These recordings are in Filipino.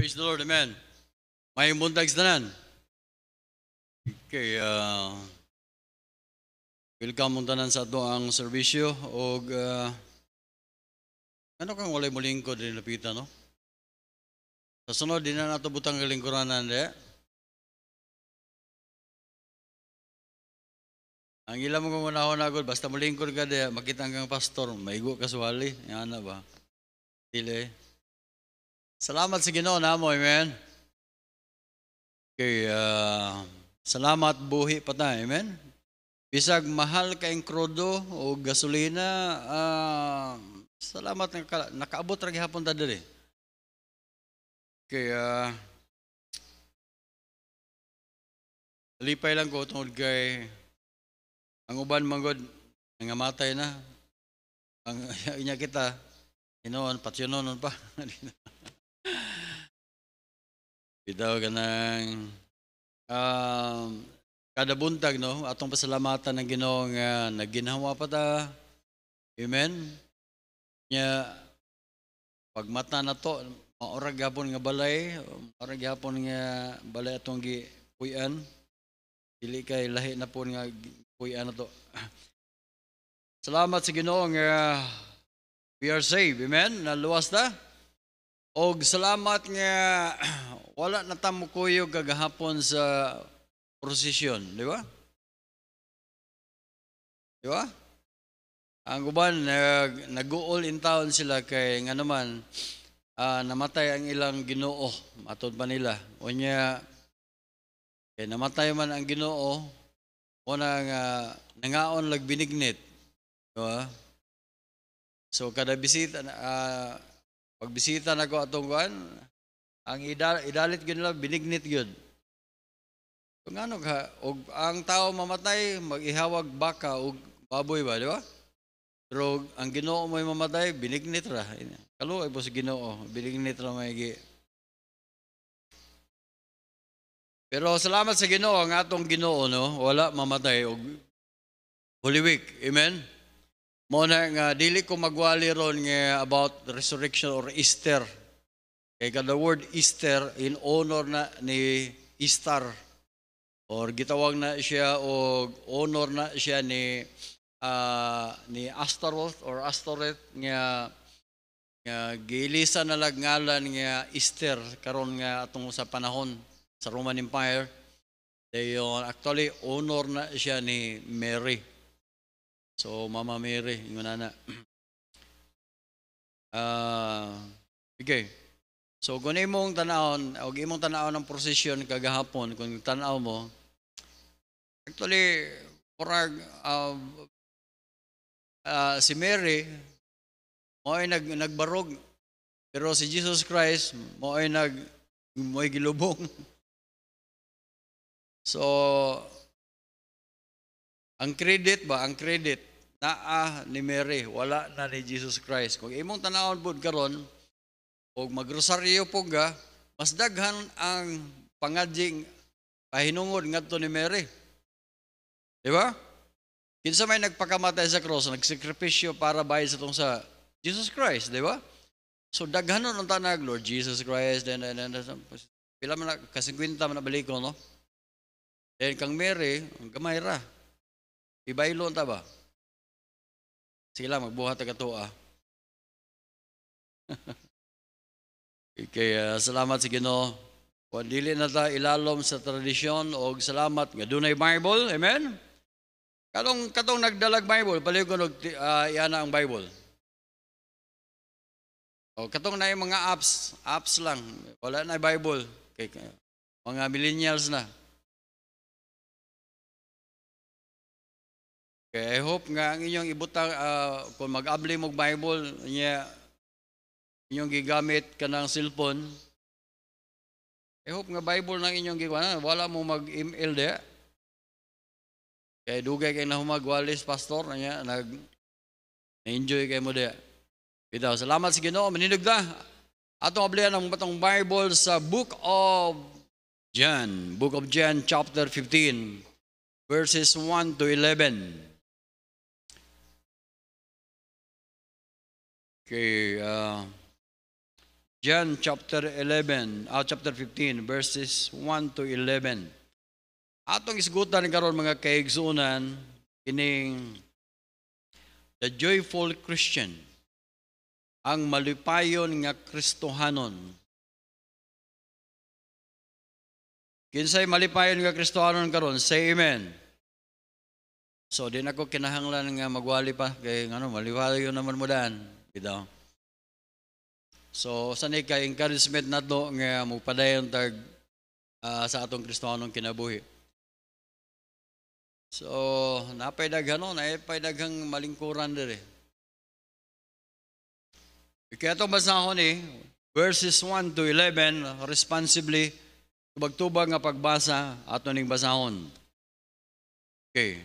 Praise the Lord, amen. May bundags na nan. Okay, uh, welcome mo tanan sa ato ang servisyo o uh, ano kang walay mo lingkod din napita, no? Sa sunod, di na nato butang kalingkuran na, hindi? Eh. Ang ilam ko muna ako nagod, basta malingkod ka, di, makita kang pastor, maigo ka suwali, yan na ba? Dili, eh. Salamat sa si Ginoo namo, amen. Okay, uh, salamat buhi pa tayo, amen. Bisag mahal ka kayong krudo o gasolina, uh, salamat naka, nakaabot ra gihapon ta diri. Kaya uh, lipay lang ko tungod kay ang uban manggod nga matay na ang inya kita inoon patyonon pa Bitaw ka ng um, kada buntag, no? Atong pasalamatan ng ginong nga uh, naginhawa pa ta. Amen. Nya pagmata na to, maorag gapon nga balay, maorag gapon nga balay atong gi puyan. Dili kay lahi na po nga puyan na to. Salamat sa ginong uh, we are saved. Amen. Naluwas ta. Og salamat nga wala na tamo kuyo kagahapon sa prosesyon, di ba? Di ba? Ang uban, nag, nag-uol in town sila kay nga naman, uh, namatay ang ilang ginoo, matod ba nila? O niya, kay namatay man ang ginoo, o nang, uh, nangaon lag binignit. Di ba? So kada bisita, uh, Pagbisita nako atong kuan, ang idalit gyud nila binignit gyud. So ngano ka og ang tao mamatay magihawag baka og baboy ba, di ba? Pero ang Ginoo may mamatay binignit ra. kalo ay si Ginoo, binignit ra may gi. Pero salamat sa Ginoo, ang atong Ginoo no, wala mamatay og Holy Week. Amen. Mo na nga dili ko magwali ron nga about resurrection or Easter. Kay the word Easter in honor na ni Easter or gitawag na siya og honor na siya ni uh, ni Astaroth or Astoreth nga nga gilisa na lag nga Easter karon nga atong sa panahon sa Roman Empire. Dayon actually honor na siya ni Mary So, Mama Mary, ingon na. Uh, ah, okay. So, kung imong tanawon, o imong tanawon ng procession kagahapon, kung tanaw mo, actually, parang uh, ah, uh, ah, si Mary, mo ay nag, nagbarog, pero si Jesus Christ, mo ay nag, mo ay gilubong. So, ang credit ba? Ang credit, naa ni Mary, wala na ni Jesus Christ. Kung imong tanawon bud karon og magrosaryo po ga, mas daghan ang pangadjing pahinungod ngadto ni Mary. Di ba? Kinsa may nagpakamatay sa cross, nagsakripisyo para bayad sa tong sa Jesus Christ, di ba? So daghan nun ang tanag, Lord Jesus Christ, and, and, and, and pila man na, kasingkwinta man na balik ko, no? Then kang Mary, ang gamay ra. Ibaylo ta ba? sila magbuhat og atoa. Ah. Kaya uh, salamat sa si Ginoo. Kung dili na ta ilalom sa tradisyon o salamat nga dunay Bible, amen? Katong katong nagdalag Bible, palayo ko nag uh, ah, iana ang Bible. O katong na yung mga apps, apps lang, wala na Bible. Kay, mga millennials na. Okay, I hope nga ang inyong ibutang, uh, ah, kung mag-abli mo Bible, niya, inyong gigamit ka ng cellphone, I hope nga Bible ng inyong gigawa wala mo mag-email de. Kay dugay kay nahumag walis pastor na niya, nag enjoy kay mo de. Bitaw, salamat sa si Ginoo, maninigda. Atong ablihan ang batong Bible sa Book of John, Book of John chapter 15 verses 1 to 11. Okay, uh, John chapter 11, uh, ah, chapter 15, verses 1 to 11. Atong isgutan karon mga kaigsunan, ining the joyful Christian, ang malipayon nga Kristohanon. Kinsay malipayon nga Kristohanon karon, say amen. So din ako kinahanglan nga magwali pa kay ngano malipayon naman mo daan. Bidaw. So, sanay ka encouragement na to nga mupadayon tag uh, sa atong kristohanong kinabuhi. So, napay daghan no, napay daghang malingkuran dire. Kaya ito basahon ni eh, verses 1 to 11 responsibly tubag-tubag nga pagbasa ato ning basahon. Okay.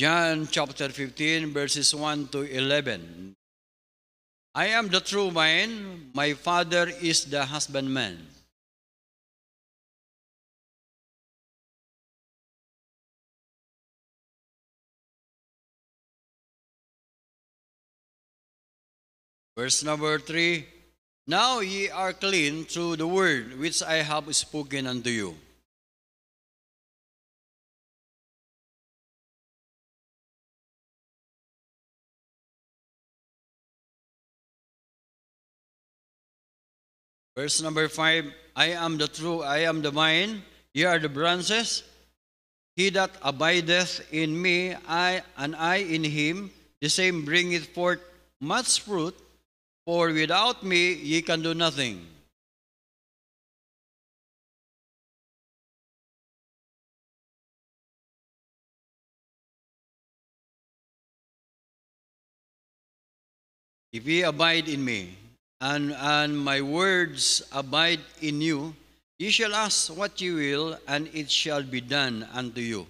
John chapter 15, verses 1 to 11. I am the true vine, my father is the husbandman. Verse number 3 Now ye are clean through the word which I have spoken unto you. Verse number 5 I am the true, I am the vine, ye are the branches. He that abideth in me, I and I in him, the same bringeth forth much fruit, for without me ye can do nothing. If ye abide in me, and, and my words abide in you, ye shall ask what ye will, and it shall be done unto you.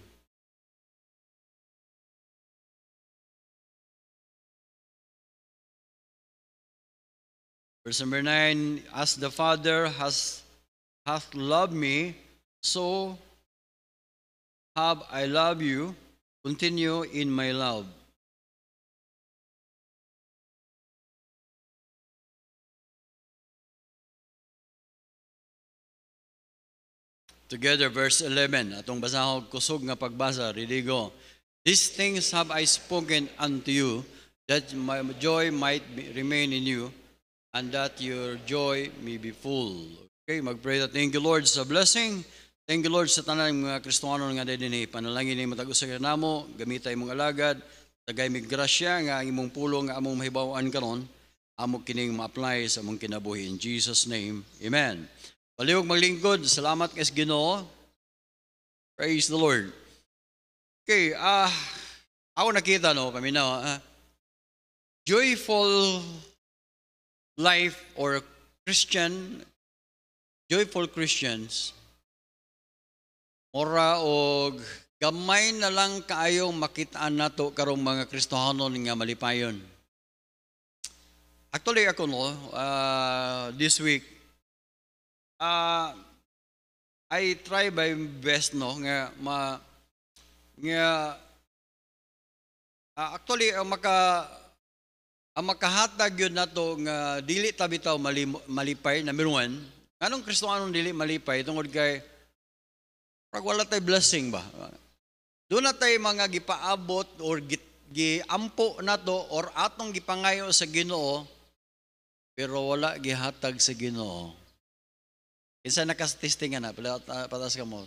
Verse number 9, As the Father has, hath loved me, so have I loved you. Continue in my love. Together, verse 11. Atong basahog kusog nga pagbasa, riligo. These things have I spoken unto you, that my joy might be, remain in you, and that your joy may be full. Okay, mag-pray na. Thank you, Lord, sa blessing. Thank you, Lord, sa tanan mga Kristiyano nga din Panalangin ni matag usa na mo, gamitay mong alagad, tagay mig grasya nga imong pulong nga among mahibawaan karon amo kining ma-apply sa among kinabuhi in Jesus name. Amen. Paliwag maglingkod. Salamat kay Ginoo. Praise the Lord. Okay, ah uh, ako nakita no kami na uh, ah. joyful life or Christian joyful Christians mora og gamay na lang kaayong makita nato karong mga Kristohanon nga malipayon. Actually ako no, uh, this week uh, I try my best no nga ma nga uh, actually ang maka ang makahatag yun nato nga dili ta bitaw mali, malipay number one anong Kristo anong dili malipay tungod kay pag wala tay blessing ba doon na tayo mga gipaabot or git, giampo nato or atong gipangayo sa Ginoo pero wala gihatag sa Ginoo isa nakatesting na, ah, patas ka mo.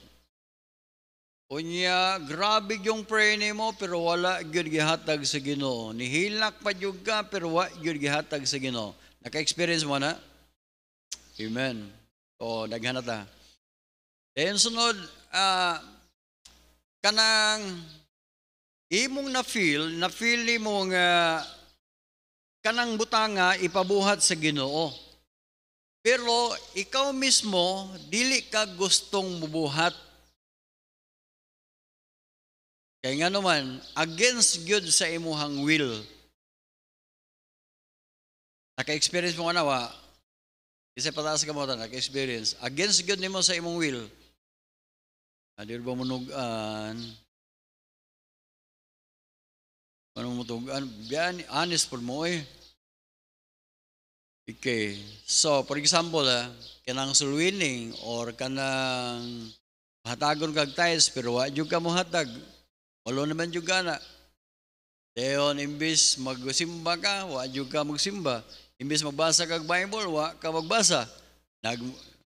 Unya, grabe yung prayer ni mo, pero wala yun gihatag sa ginoo. Nihilak pa yun ka, pero wala yun gihatag sa ginoo. Naka-experience mo na? Amen. O, daghan ta. Then sunod, uh, kanang imong na-feel, na-feel ni mo nga kanang butanga ipabuhat sa ginoo. Pero ikaw mismo, dili ka gustong mubuhat. Kaya nga naman, against God sa imuhang will. Naka-experience mo ka na wa, isa pataas ka mo naka-experience. Against God nimo sa imong will. Adir ba munugan? Ano mo tugan? Honest po mo eh. Okay. So, for example, ah, kanang sulwining or kanang hatagon kag tiles pero wa jud ka mo hatag. Walo naman jud na. Dayon imbis magsimba ka, wa jud ka magsimba. Imbis magbasa kag Bible, wa ka magbasa. Nag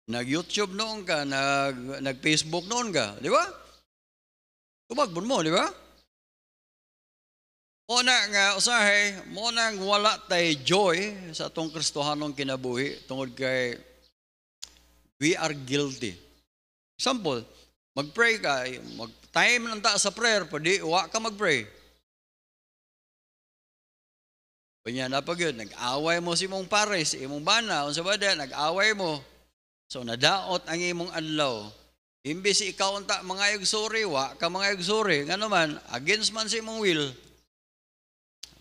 nag YouTube noon ka, nag nag Facebook noon ka, di ba? Tumagbon mo, di ba? Muna nga usahay, muna wala tay joy sa atong kristohanong kinabuhi tungod kay we are guilty. Example, magpray ka, mag-time lang ta sa prayer, pwede wa ka magpray. Kanya na pag yun, nag-away mo si mong pares, imong bana, unsa ba da, nag-away mo. So nadaot ang imong adlaw. Imbis ikaw unta mga sorry, wa ka mga sorry, nga naman, against man si imong will.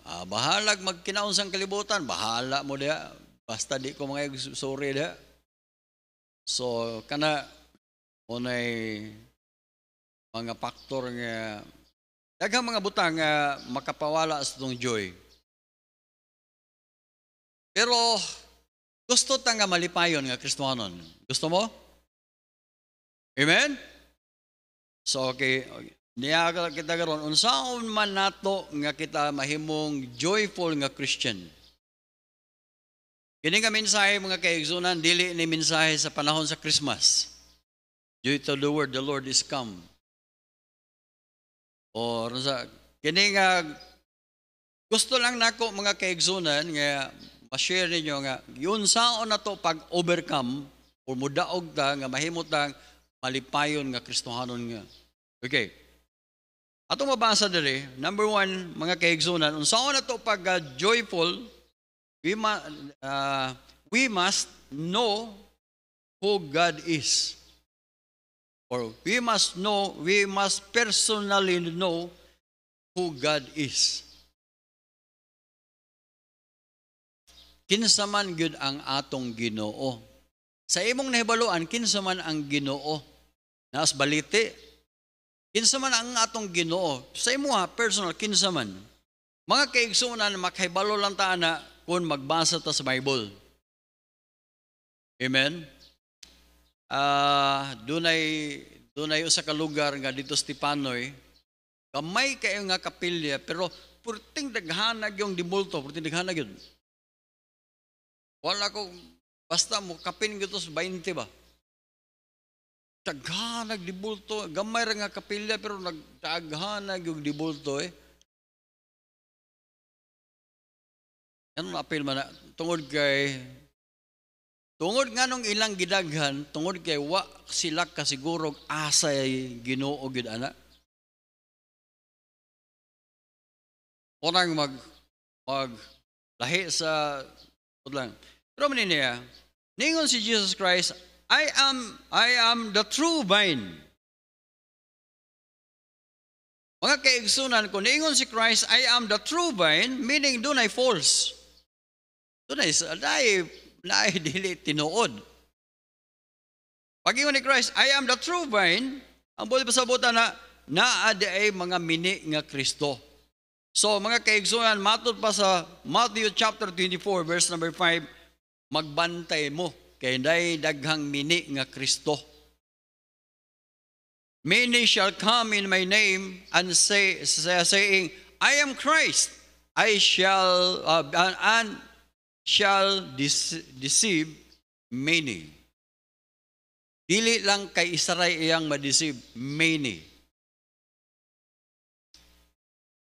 Ah, bahalag magkinaon sang kalibutan, bahala mo diha. Basta di ko mga sorry diha. So kana unay mga faktor nga daghang mga butang nga makapawala sa tong joy. Pero gusto ta nga malipayon nga Kristohanon. Gusto mo? Amen? So okay, okay. Niyaga kita garon unsaon man nato nga kita mahimong joyful nga Christian. Kini nga mensahe mga kaigsoonan dili ni mensahe sa panahon sa Christmas. Joy to the world, the Lord is come. Or sa kini nga gusto lang nako mga kaigsoonan nga ma-share ninyo nga yun saon nato pag overcome or mudaog ta nga mahimutang malipayon nga Kristohanon nga. Okay. Ato mabasa dali, number one, mga kaigsunan, unsaon na to pag uh, joyful, we, ma, uh, we must know who God is. Or we must know, we must personally know who God is. Kinsa man gud ang atong Ginoo. Sa imong nahibaluan kinsa man ang Ginoo. Nas balite Kinsa man ang atong Ginoo, sa imo personal kinsa man. Mga kaigsoonan makahibalo lang ta na kung magbasa ta sa Bible. Amen. Ah, uh, dunay dunay usa ka lugar nga dito sa Tipanoy, gamay kayo nga kapilya pero purting daghanag yung dimulto, purting daghanag yun. Wala ko, basta mo kapin ko to sa 20 ba? taghanag di bulto. Gamay ra nga kapilya pero nagtaghanag yung di bulto eh. Ano na apil man na, tungod kay tungod nga nung ilang gidaghan tungod kay wa sila kasigurog asay Ginoo gid ana. Unang mag mag lahi sa lang. Pero man niya, ah, ningon si Jesus Christ I am, I am the true vine. Mga kaigsunan ko, niingon si Christ, I am the true vine, meaning doon ay false. Doon ay, naay, naay dili tinuod. Pag ni Christ, I am the true vine, ang buli pasabutan na, naa ay mga mini nga Kristo. So mga kaigsunan, matod pa sa Matthew chapter 24 verse number 5, magbantay mo kay day daghang mini nga Kristo. Many shall come in my name and say, saying, I am Christ. I shall uh, and shall deceive many. Dili lang kay Israel iyang madeceive many.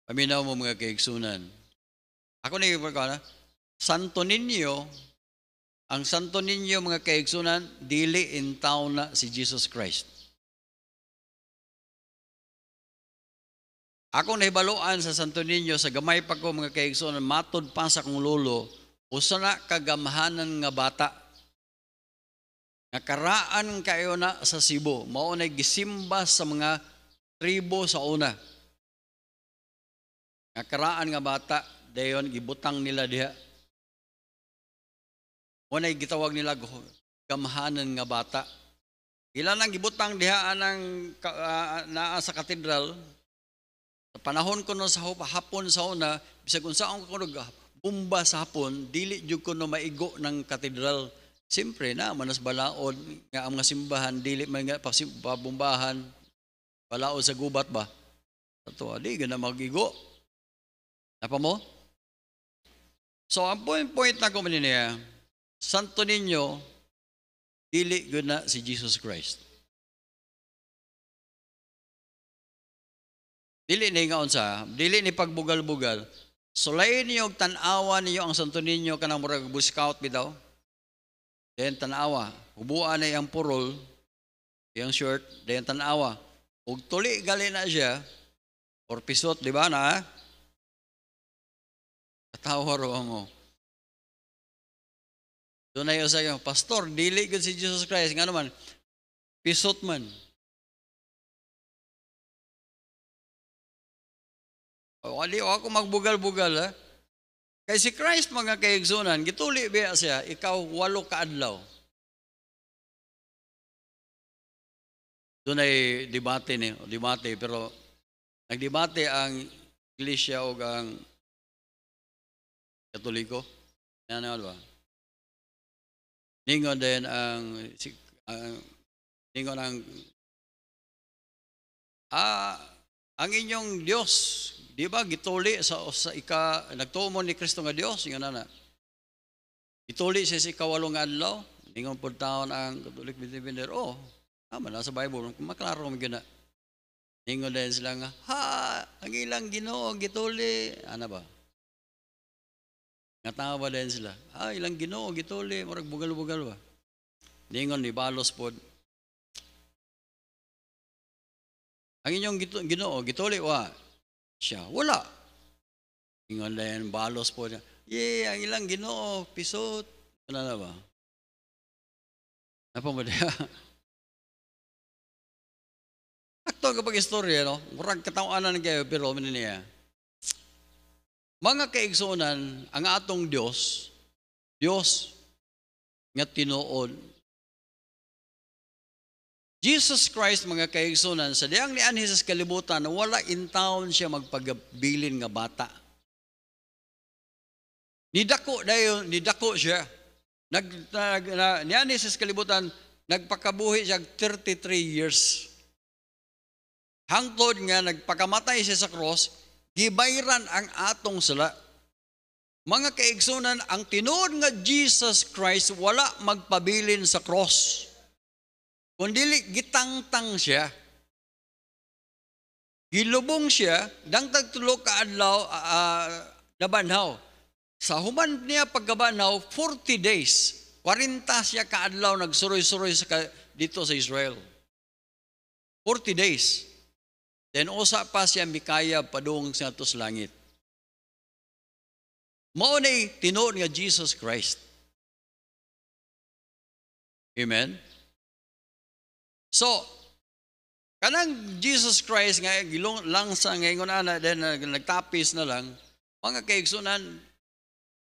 Paminaw mo mga kaigsunan. Ako na yung na, santo ninyo ang santo ninyo mga kaigsunan, dili in town na si Jesus Christ. Ako nahibaluan sa santo ninyo sa gamay pa ko mga kaigsunan, matod pa sa kong lolo, usa na kagamhanan nga bata. Nakaraan kayo na sa Cebu, mao na gisimba sa mga tribo sa una. Nakaraan nga bata, dayon gibutang nila diha Unay gitawag nila gamhanan nga bata. Ila nang gibutang diha anang uh, naa sa katedral. Sa panahon ko no sa hapon sa una, bisag unsa ang kuno ah, bumba sa hapon, dili jud ko no maigo ng katedral. Siyempre na, manas balaod nga ang mga simbahan, dili man nga pabumbahan, balaod sa gubat ba? Ato, ah, di na magigo. Napa mo? So, ang point-point na ko niya, santo ninyo, dili yun na si Jesus Christ. Dili ni nga unsa, dili ni pagbugal-bugal. Sulayin niyo og tan-awa niyo ang santo ninyo kanang murag buskaut bitaw. Then tan-awa, hubuan na ang purol, yung short, then tan-awa. Ug tuli gali na siya, or pisot, di ba na? Katawa ro mo. Dunay usa ka pastor dili gud si Jesus Christ ngano man pisot man. O ali ako magbugal-bugal ha. Kay si Christ mga kaigsunan gituli biya siya ikaw walo ka adlaw. Dunay debate ni, debate pero nagdebate ang iglesia o ang Katoliko. Ano ba? Ningon din ang uh, ningon ang ah, ang inyong Dios, di ba gituli sa sa ika nagtuomon ni Kristo nga Dios, ingon na. Gituli siya sa ikawalong adlaw, ningon pud taon ang Catholic Bintibiner. Oh, ama na sa Bible, maklaro mo gyud Ningon din sila nga, ha, ang ilang Ginoo gituli, ana ba? Natawa din sila. Ah, ilang ginoo, gituli, marag bugal-bugal ba. Dingon ni Balos po. Ang inyong ginoo, gituli wa. Siya, wala. Dingon din, Balos po niya. Yay, ang ilang ginoo, pisot. Ano na ba? Napamadya. Ano Akto kapag istorya, no? Murag katawanan kayo, pero mininiya. Ano niya. Mga kaigsunan, ang atong Dios, Dios nga tinuod. Jesus Christ mga kaigsunan, sa diyang ni Anhi sa kalibutan, wala in town siya magpagbilin nga bata. Nidako dayon, nidako siya. Nag, nag na, ni Anhi sa kalibutan, nagpakabuhi siya 33 years. Hangtod nga nagpakamatay siya sa cross, gibayran ang atong sala. Mga kaigsunan, ang tinuod nga Jesus Christ wala magpabilin sa cross. Kundili gitangtang siya. Gilubong siya dangtag tulo ka adlaw nabanhaw. Sa human niya pagkabanhaw 40 days. 40 siya kaadlaw nagsuroy-suroy sa dito sa Israel. 40 days. Then usa pa siya Mikaya padung sa atos langit. Mao ni tinuod nga Jesus Christ. Amen. So, kanang Jesus Christ nga gilong lang sa ngayon ana then uh, nagtapis na lang mga kaigsunan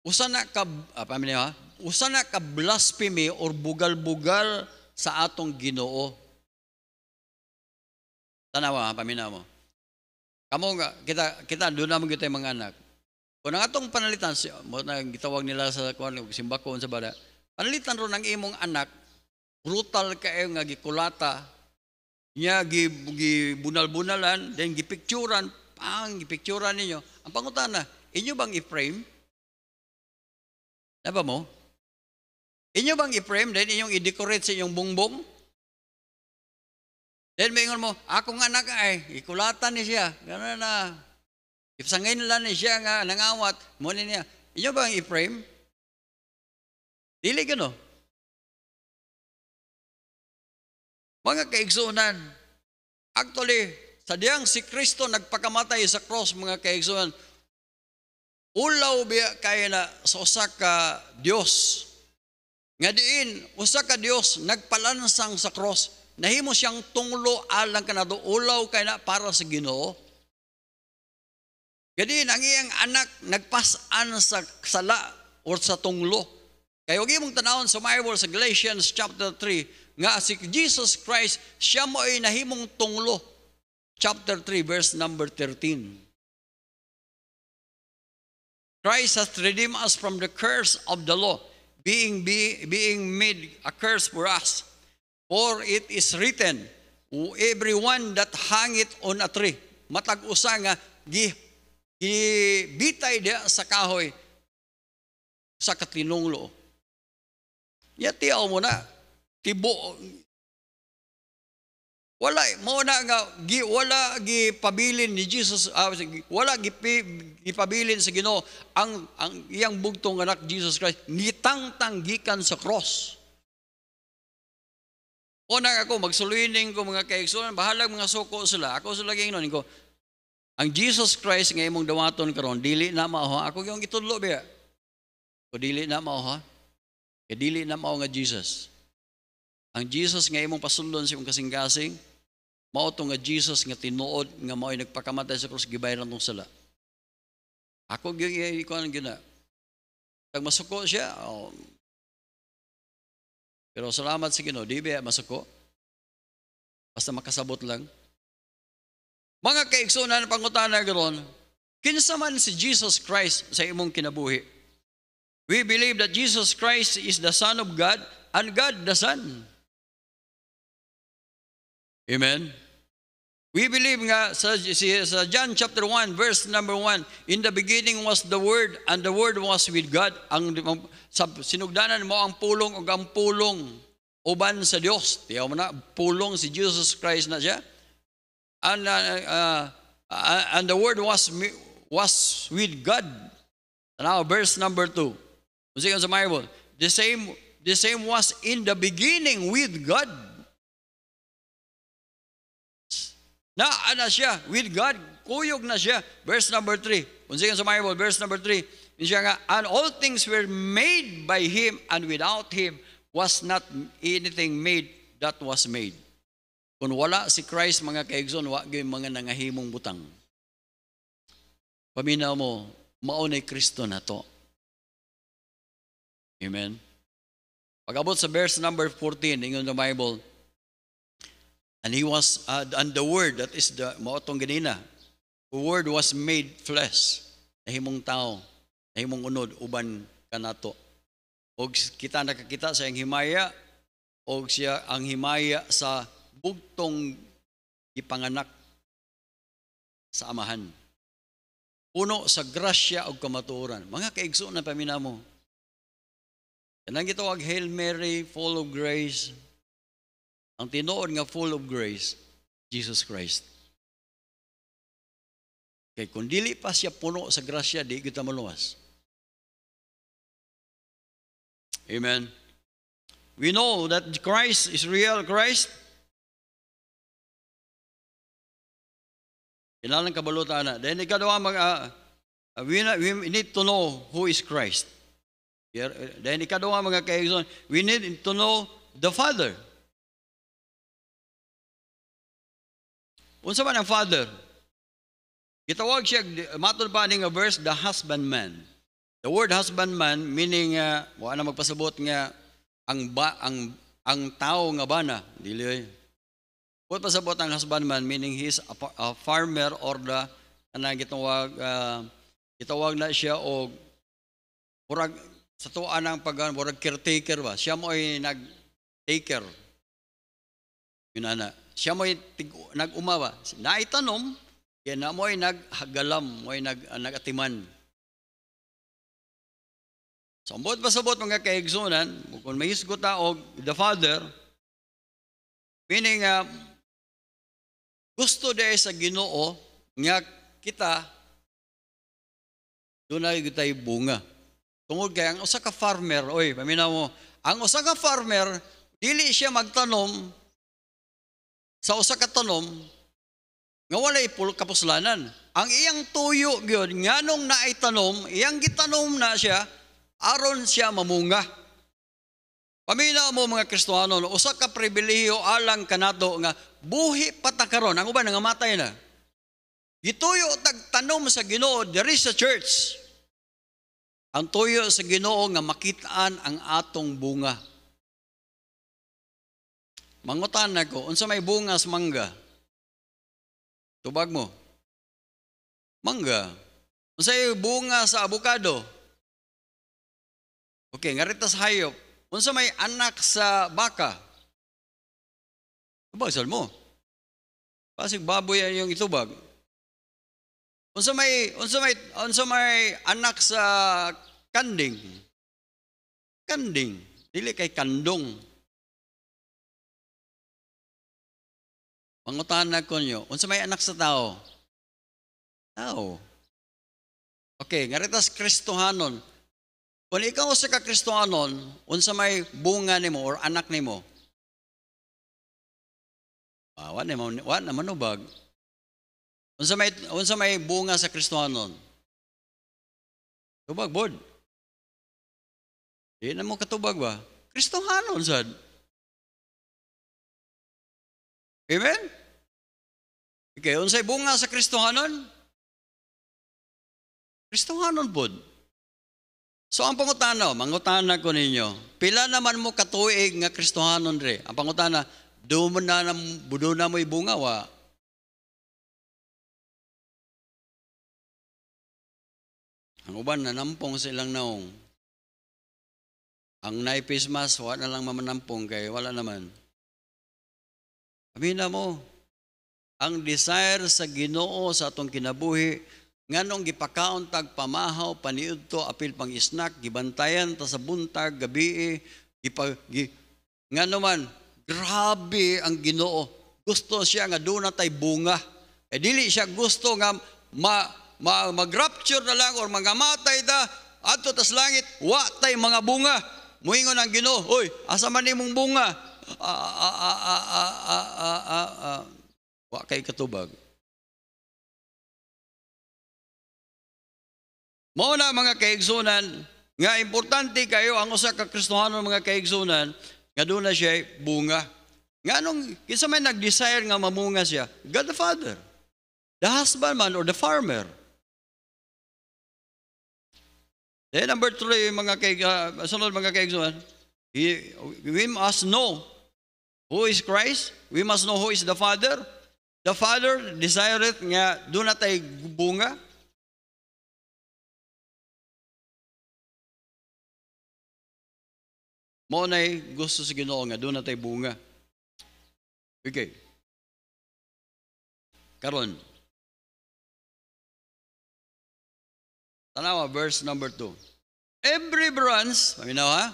usa na ka apa ah, usa na ka blasphemy or bugal-bugal sa atong Ginoo Tanawa, paminaw mo. Kamo nga, kita, kita, doon naman kita yung mga anak. Kung ang atong panalitan, si, mo na gitawag nila sa kung ano, simbakon sa bada, panalitan ro ang imong anak, brutal kayo eh, nga gikulata, niya gibunal-bunalan, then gipicturan, pang gipicturan ninyo. Ang pangutan pangutana, inyo bang i-frame? Naba mo? Inyo bang i-frame, then inyong i-decorate sa inyong bumbong? Then maingon mo, ako nga na kay, eh. ikulatan ni siya. Ganun na. Ipsangayin lang ni siya nga, nangawat. Muli niya, inyo ba ang Ephraim? Dili gano. Mga kaigsunan, actually, sadyang si Kristo nagpakamatay sa cross, mga kaigsunan, ulaw biya kaya na sa usa ka Dios. Nga diin, usa ka Dios nagpalansang sa cross nahimo siyang tunglo alang kanado ulaw kay na para sa Ginoo. Gadi nang iyang anak nagpasan sa sala or sa tunglo. Kay og imong tanawon sa Bible sa Galatians chapter 3 nga si Jesus Christ siya mo ay nahimong tunglo. Chapter 3 verse number 13. Christ has redeemed us from the curse of the law, being, be, being made a curse for us. For it is written, everyone that hang it on a tree, matag usa nga gi bitay dia sa kahoy sa katinunglo. Ya tiaw mo na tibo wala mo na nga gi wala gi pabilin ni Jesus uh, wala gi gipabilin sa Ginoo ang ang iyang bugtong anak Jesus Christ nitangtang gikan sa cross. Una ako, magsulining ko mga kaigsunan, bahalag mga suko sila. Ako sila gingnon, ko, ang Jesus Christ nga imong dawaton karon dili na mao Ako yung itudlo biya. Ko dili na mao ha. E dili na mao nga Jesus. Ang Jesus nga imong pasundon si imong kasing-kasing, mao tong nga Jesus nga tinuod nga mao'y nagpakamatay sa krus gibayaran nung sala. Ako gyud ikuan gyud na. Tag masuko siya, oh, pero salamat sa Ginoo, di ba masuko? Basta makasabot lang. Mga kaigsunan ng pangutana garon, kinsa man si Jesus Christ sa imong kinabuhi. We believe that Jesus Christ is the Son of God and God the Son. Amen. We believe nga sa, sa John chapter 1 verse number 1, in the beginning was the word and the word was with God. Ang sinugdanan mo ang pulong ug ang pulong uban sa Dios. Tiyaw mo na pulong si Jesus Christ na siya. And uh, uh, uh and the word was was with God. Now verse number 2. Unsa sa Bible? The same the same was in the beginning with God. Naa na siya with God. Kuyog na siya. Verse number 3. Unsigan sa Bible, verse number 3. Siya nga, and all things were made by Him, and without Him was not anything made that was made. Kung wala si Christ, mga kaigson, wag yung mga nangahimong butang. Paminaw mo, maunay Kristo na to. Amen? Pag-abot sa verse number 14, ingon the Bible, And he was, uh, and the word, that is the maotong ganina, the word was made flesh. Nahimong tao, nahimong unod, uban kanato. Og kita nakakita sa ang himaya, og siya ang himaya sa bugtong ipanganak sa amahan. Puno sa grasya og kamatuoran. Mga kaigsoon na paminamo. Kanang gitawag Hail Mary, full of grace, ang tinuod nga full of grace, Jesus Christ. Kay kung dili pa siya puno sa grasya, di kita maluwas. Amen. We know that Christ is real Christ. Kailangan kabalutan ah, ah, na. Then ikadawa, mag, uh, we, we need to know who is Christ. Eh, then ikadawa mga kaigson, we need to know the Father. Unsa man ang father? Gitawag siya matud pa ning verse the husbandman. The word husbandman meaning uh, wa na magpasabot nga ang ba ang ang tao nga bana dili eh. What pasabot ang husbandman meaning he a, a farmer or the ana gitawag uh, gitawag na siya og murag sa tuan ang pag murag caretaker ba siya mo ay nag taker Yunana, siya mo'y nag Naitanom, yan na mo'y naghagalam, mo'y nag, uh, nagatiman. Sambot so, ba sabot mga kaigsunan, kung may isgot na the Father, meaning uh, gusto dahil sa ginoo nga kita doon na tayo bunga. Tungod kay ang usa ka farmer, oy, paminaw mo, ang usa ka farmer dili siya magtanom sa usa ka tanom nga walay ipul kapuslanan. Ang iyang tuyo gyud nganong naay tanom, iyang gitanom na siya aron siya mamunga. Pamina mo mga Kristiyano, usa ka pribilehiyo alang kanato nga buhi pata ang uban nga matay na. Gituyo tag tanom sa Ginoo diri sa church. Ang tuyo sa Ginoo nga makitaan ang atong bunga. Mangutan na ko, unsa may bungas mangga? Tubag mo. Mangga. Unsa bunga sa abukado? Okay, ngaritas hayop. Unsa may anak sa baka? Tubag sal mo. Pasig baboy ang yung itubag. Unsa may unsa may unsa may anak sa kanding? Kanding. Dili kay kandong. Pangutana ko nyo, unsa may anak sa tao? Tao. Okay, ngaritas Kristohanon. Kung ikaw sa ka Kristohanon, unsa may bunga nimo or anak nimo? Ah, wala nimo, wala na manubag. Unsa may unsa may bunga sa Kristohanon? Tubag bod. Di na mo katubag ba? Kristohanon sad. Amen? Okay, unsay bunga sa Kristohanon? Kristohanon pod. So ang pangutana, mangutana ko ninyo, pila naman mo katuig nga Kristohanon re. Ang pangutana, do mo na nam budo na mo'y bunga wa. Ang uban na nampong silang naong. Ang naipismas, wala na lang mamanampong kay wala naman. Amina mo, ang desire sa Ginoo sa atong kinabuhi nganong gipakaon tag pamahaw paniudto apil pang snack gibantayan ta sa buntag gabi eh, gipag gi, ngano man grabe ang Ginoo gusto siya nga doon tay bunga e dili siya gusto nga ma, ma magrapture na lang or mangamatay ta adto tas langit wa tay mga bunga muingon ang Ginoo oy asa man imong bunga ah, ah, ah, ah, ah, ah, ah, ah, ah. Wa kay katubag. Mao na mga kaigsunan nga importante kayo ang usa ka Kristohanon mga kaigsunan nga do na siya bunga. Nganong kinsa may nagdesire nga mamunga siya, God the Father, the husbandman or the farmer. Then number three, mga kay, uh, ah, sunod mga kaigsunan, we must know Who is Christ? We must know who is the Father. The Father desireth nga do na tay bunga. Mao nay gusto sa Ginoo nga do na tay bunga. Okay. Karon. Tanawa verse number 2. Every branch, you ha?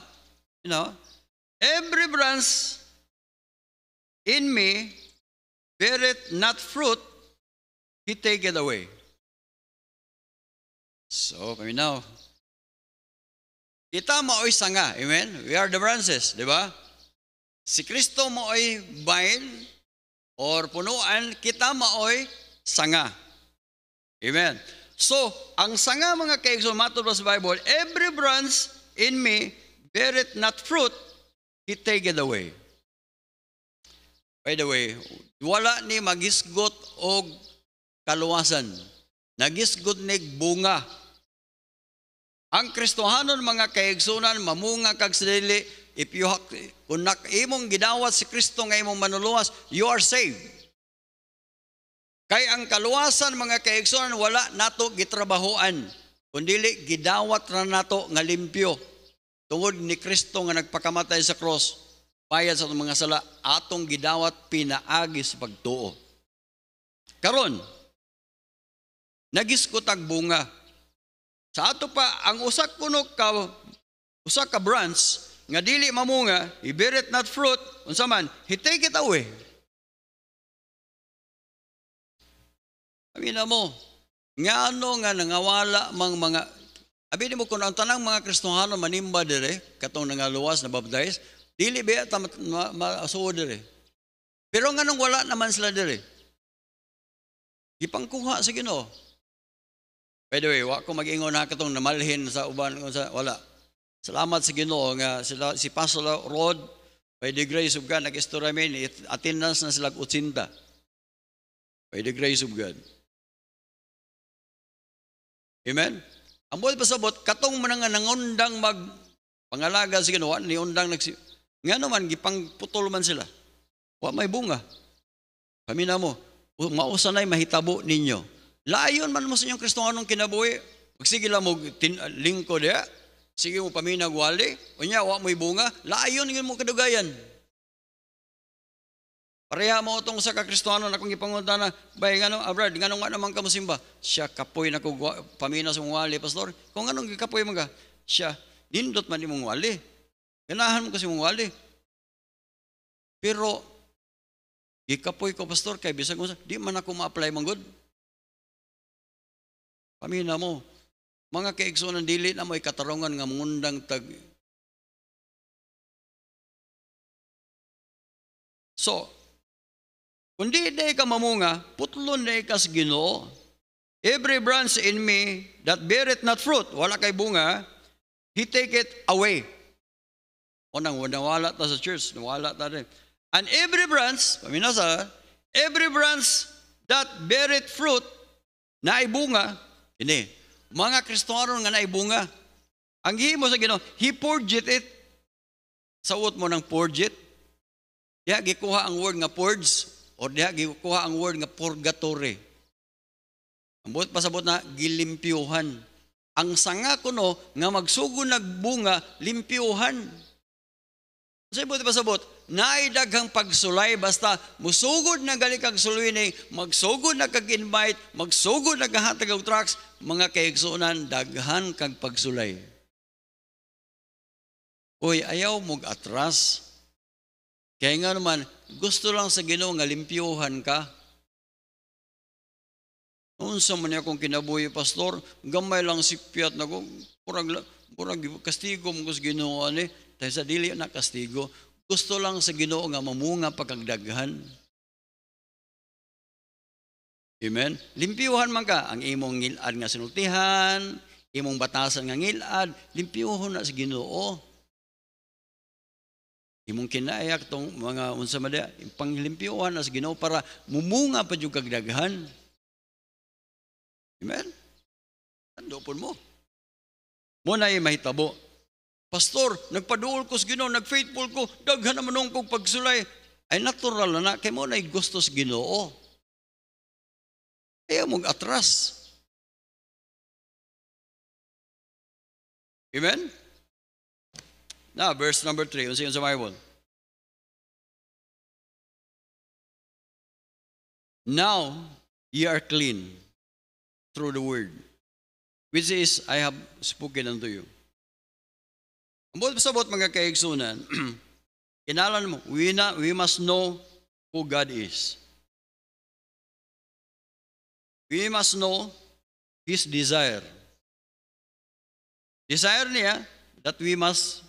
You know, every branch in me beareth not fruit, he taketh away. So, kami now, kita mo ay sanga. Amen? We are the branches, di ba? Si Kristo mo ay vine or punuan, kita mo ay sanga. Amen? So, ang sanga mga kaigso, matulad sa Bible, every branch in me beareth not fruit, he taketh away. By the way, wala ni magisgot og kaluwasan. Nagisgot ni bunga. Ang Kristohanon mga kaigsunan mamunga kag sadili if you have, kung nak imong gidawat si Kristo nga imong manuluwas, you are saved. Kay ang kaluwasan mga kaigsunan wala nato gitrabahoan kundi gidawat na nato nga limpyo tungod ni Kristo nga nagpakamatay sa cross pagpayad sa mga sala atong gidawat pinaagi sa pagtuo. Karon, nagiskot ang bunga. Sa ato pa ang usak kuno ka usa ka branch nga dili mamunga, he bear it not fruit, unsa man, he take it away. Amina mo, nga ano nga nangawala mang mga Abi mo kun ang tanang mga Kristohano manimba dire katong nangaluwas na baptize, Dili ba ta masuod diri. Pero nganong wala naman sila diri. Gipangkuha sa Ginoo. By the way, wa ko mag-ingon na katong namalhin sa uban sa wala. Salamat sa Ginoo nga sila si Pastor Rod by the grace of God nagistorya mi attendance na sila 80. By the grace of God. Amen. Ang buhay pasabot, katong manangan nangundang mag pangalaga sa Ginoo, ni undang nagsi nga naman, gipang putol man sila. Wa may bunga. Kami na mo, oh, mausanay mahitabo ninyo. Layon man mo sa inyong Kristo anong kinabuhi. Pag sige lang mo tin, lingkod ya, sige mo paminag wali, o niya, wa mo bunga, layon yun mo kadugayan. Pareha mo itong sa kakristohanon akong ipangunta na, bay, nga no, abrad, ah, nga nga naman ka musimba. Siya kapoy na ko pamina mong wali, pastor. Kung anong kapoy mga, siya, nindot man imong wali. Ganahan mo kasi mong wali. Pero, gikapoy ko, pastor, kay bisang mo, di man ako ma-apply mong good. Pamina mo, mga kaigsunan dili na mo ikatarungan nga mundang tag So, kundi di ka mamunga, putlon na ikas ginoo. Every branch in me that beareth not fruit, wala kay bunga, he take it away. O nang nawala ta sa church, nawala ta rin. And every branch, paminasa, every branch that beareth fruit, na ibunga, ini, mga Kristiyano nga na ibunga. Ang himo sa Ginoo, he forged it. Sawot mo ng forged. Diha gikuha ang word nga forge or diha gikuha ang word nga purgatory. Ang buot pasabot na gilimpyuhan. Ang sanga kuno nga magsugo nagbunga limpyuhan. Sa so, iba't pasabot, naidaghang pagsulay basta musugod na gali kag sulwining, eh, magsugod na kag invite, magsugod na kahatag og tracks, mga kaigsunan daghan kag pagsulay. Uy, ayaw mog atras. Kaya nga naman, gusto lang sa Ginoo nga limpyuhan ka. Unsa man niya kung kinabuhi, pastor, gamay lang si Piat na ko, murag, murag kastigo mo sa Ginoo ani. Eh dahil sa dili na kastigo, gusto lang sa Ginoo nga mamunga pagkagdaghan. Amen? Limpiuhan man ka ang imong ngilad nga sinultihan, imong batasan nga ngilad, limpiuhon na sa Ginoo. Imong kinaiyak tong mga unsa man panglimpiuhan na sa Ginoo para mumunga pa jud kag Amen? Ando po mo. Muna ay mahitabo Pastor, nagpaduol ko sa Ginoo, nagfaithful ko, daghan na nung kong pagsulay. Ay natural na kay mo na gusto sa Ginoo. Kaya mong atras. Amen? Na, verse number 3. Unsa yun sa Bible? Now, ye are clean through the word, which is, I have spoken unto you. Ang About sabot mga kaigsunan, kinalan mo, we, na, we must know who God is. We must know His desire. Desire niya that we must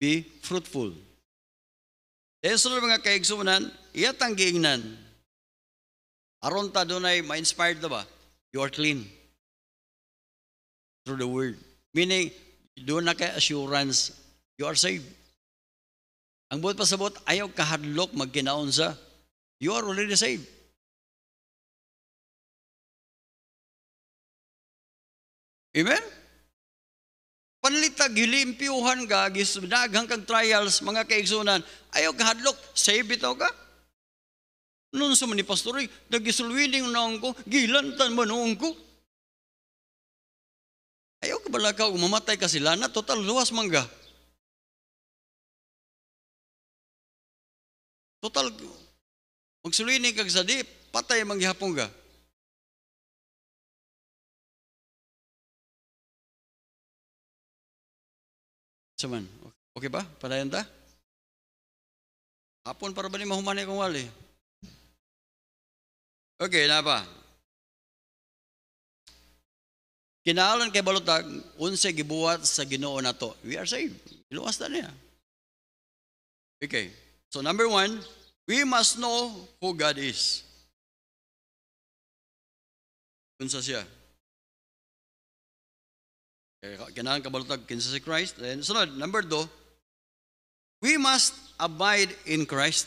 be fruitful. Dahil mga kaigsunan, iyat giingnan. Aron ta doon ay ma-inspired na ba? You are clean. Through the word. Meaning, doon na kay assurance, you are saved. Ang buot pasabot, ayaw kahadlok magkinaon sa, you are already saved. Amen? Panlitag, hilimpiyuhan ka, gisdaghang kag trials, mga kaigsunan, ayaw kahadlok, save ito ka. Noon sa mani pastor, nagisulwining naong ko, gilantan man noong ko. Bala ka, umamatay ka sila na, total luwas mangga. Total, ni kag sa di, patay manggihapon ka. Saman, okay ba? Padayan ta? Hapon para ba ni mahumanay kong wali? Okay, na ba? Kinaalan kay balutag, unse gibuhat sa Ginoo na to. We are saved. Iluwas na niya. Okay. So number one, we must know who God is. Unsa siya? Eh, Kinahanglan kabalutag kinsa si Christ. And sunod, number two, we must abide in Christ.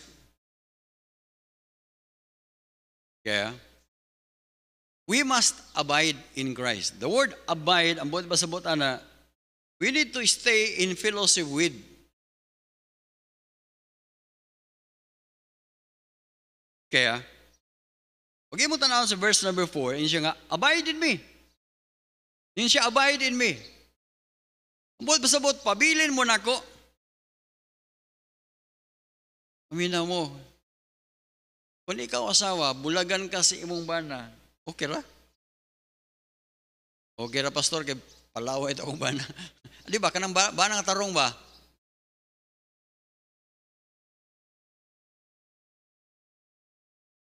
Kaya, yeah we must abide in Christ. The word abide, ang buhat basabot ana, we need to stay in fellowship with. Kaya, okay mo tanaw sa verse number 4, yun siya nga, abide in me. Yun siya, abide in me. Ang buhat basabot, pabilin mo nako. Aminaw mo. Kung ikaw asawa, bulagan ka sa imong bana, Okay ra? Okay ra, pastor, kay palaway ito akong bana. Di ba? Kanang ba, banang tarong ba?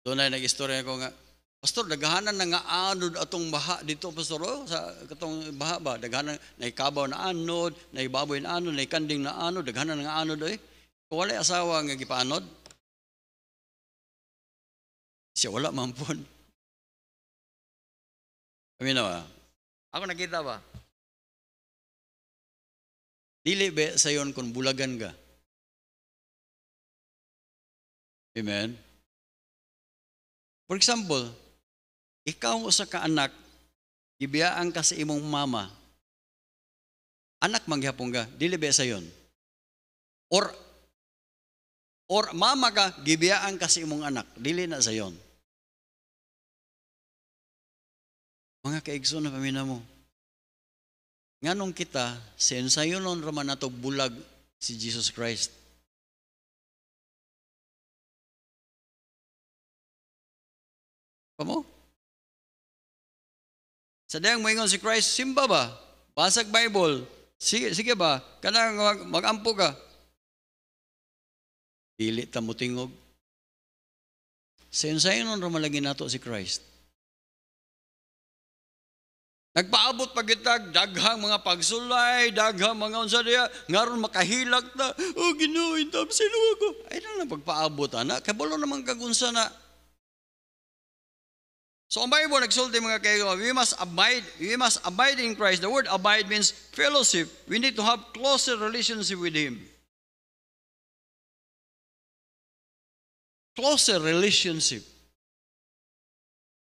Doon na nag-istorya ko nga, Pastor, daghanan na nga anod atong baha dito, Pastor. Oh, sa katong baha ba? Daghanan na ikabaw na anod, na ibaboy na anod, na ikanding na anod, daghanan na nga anod. Eh. Kung wala asawa nga gipaanod, siya wala mampun. Aminawa? Ako nakita ba? Dili be sa yon kung bulagan ka. Amen? For example, ikaw usa ka anak, gibiyaan ka sa imong mama, anak manggihapon ka, dili be sa yon. Or or mama ka gibiyaan ka sa imong anak, dili na sa yon. Mga kaigso na kami na mo. Nganong kita, sa ensayo nun raman natog bulag si Jesus Christ. Pamo? Sa dayang moingon si Christ, simba ba? Basag Bible. Sige, sige ba? Kanang mag-ampo ka. Pili ta mo tingog. Sa ensayo nun ramalagi nato si Christ. Nagpaabot pagitag, daghang mga pagsulay, daghang mga unsa diya, ngaron makahilag ta, oh Ginoo, intab sino ako? Ay na lang pagpaabot ana, kay bolo naman kagunsa na. So ang Bible nagsulti mga kayo, we must abide, we must abide in Christ. The word abide means fellowship. We need to have closer relationship with Him. Closer relationship.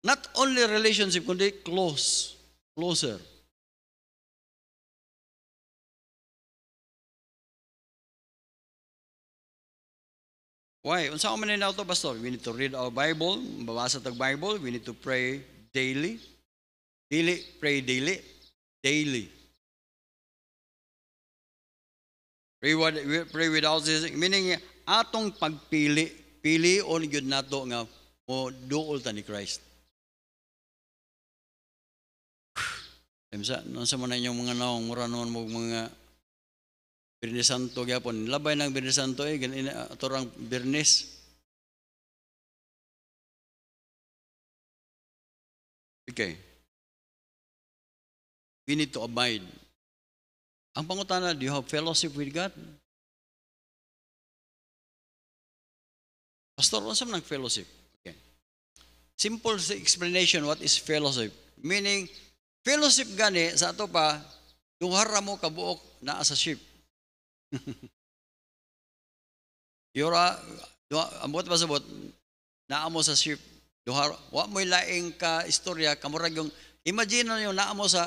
Not only relationship, kundi close closer Why? Unsa man na to pastor? We need to read our Bible, babasa tag Bible, we need to pray daily. Daily pray daily. Daily. Pray, what, pray without this. Meaning, atong pagpili, pili on gyud nato nga mo duol ta ni Christ. Imsa, nasa man inyong mga naong, mura naman mo mga Birnes Santo gyapon. Labay ng Birnes Santo eh, ganin, atorang Birnes. Okay. We need to abide. Ang pangutana, do you have fellowship with God? Pastor, ano sa ng fellowship? Okay. Simple explanation, what is fellowship? Meaning, Fellowship gani sa ato pa, duhara mo kabuok na sa ship. yora ambot ba sabot, naamo sa ship. Duhar, wa mo laing ka istorya, kamurag yung, imagine na yung naamo sa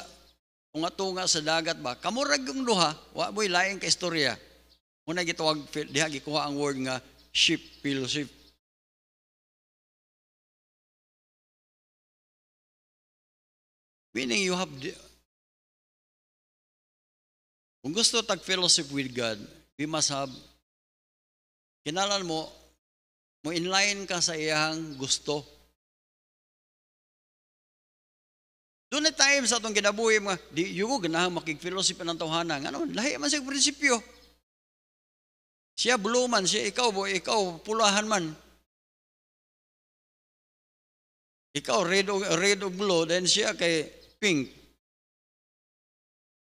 kung tunga sa dagat ba, kamurag yung duha, wa mo laing ka istorya. Muna gitawag, diha gikuha ang word nga ship, fellowship. Meaning you have the, kung gusto tag fellowship with God, we must have kinalan mo mo inline ka sa iyang gusto. Doon time sa atong ginabuhi mga di yugo ganahan makig-fellowship ng tawhanan. Ano, lahi man sa prinsipyo. Siya bulo man, siya ikaw bo, ikaw pulahan man. Ikaw red o red o blue, then siya kay pink.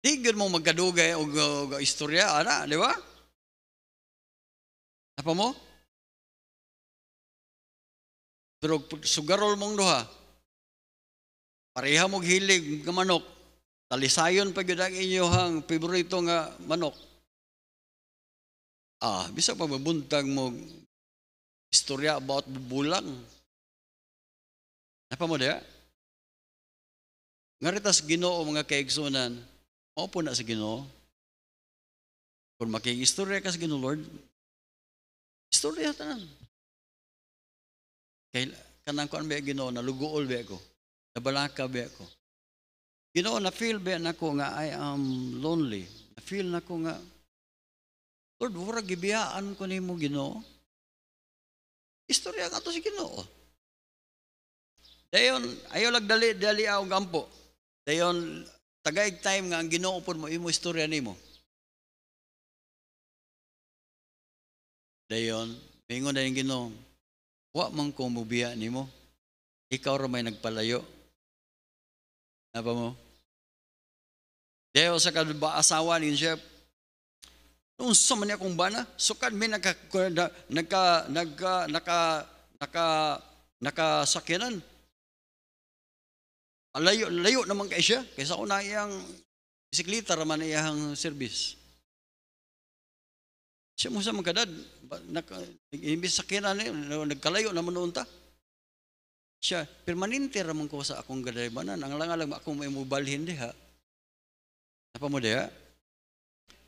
Di mo magkadugay eh, og, istorya ana, di ba? Apa mo? Pero sugarol mong duha. Pareha mo hilig nga manok. Talisayon pa gyud ang inyong paborito nga manok. Ah, bisa pa mabuntag mo istorya about bulang. Apa mo dia? Ngarita sa ginoo mga kaigsunan, maupo na sa ginoo. Kung makihistorya ka sa ginoo, Lord, istorya tanan. Kay, kanang kuan ba ginoo, nalugool ba ako, nabalaka ba ako. Ginoo, na-feel ba nako nga I am lonely. Na-feel nako nga, Lord, wala gibiyaan ko ni mo ginoo. Istorya ka to si ginoo. Dayon, ayaw lagdali, dali ako gampo Dayon, tagaig time nga ang ginuupon mo, imo istorya nimo. Dayon, mingon na yung ginoo, wa man kong nimo, ikaw ra may nagpalayo. Napa mo? Dayon, sa kadba asawa ni Jeff, noon sa man akong bana, sukad may nagka, nagka, nagka, naka, naka, naka, naka, Layo, layo naman kay siya. Kaysa ko na iyang bisiklita raman iyang service. Siya mo sa mga kadad, imbis sa kina nagkalayo naman noon ta. Siya, permanente raman ko sa akong gadaybanan. Ang langalang ako may mubalhin diha. Napa mo diha?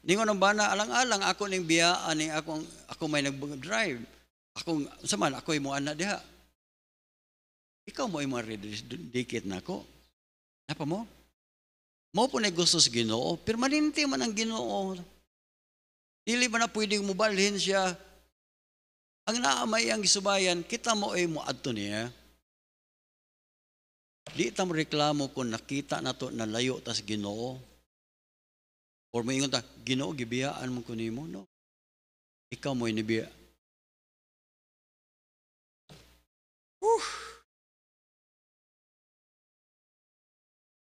Ningon ang bana, alang-alang ako ning biyaan ning eh, akong ako may nag-drive. Ako sa man ako imo ana diha. Ikaw mo imo dikit na ako. Napa mo? Mo po na gusto sa ginoo, permanente man ang ginoo. Dili ba na pwedeng mo siya? Ang naamay ang isubayan, kita mo ay mo adto niya. Di ta mo reklamo kung nakita na to na layo tas ginoo. Or mo ingon ta, ginoo, gibiyaan mo kunin mo. No. Ikaw mo inibiya. Whew!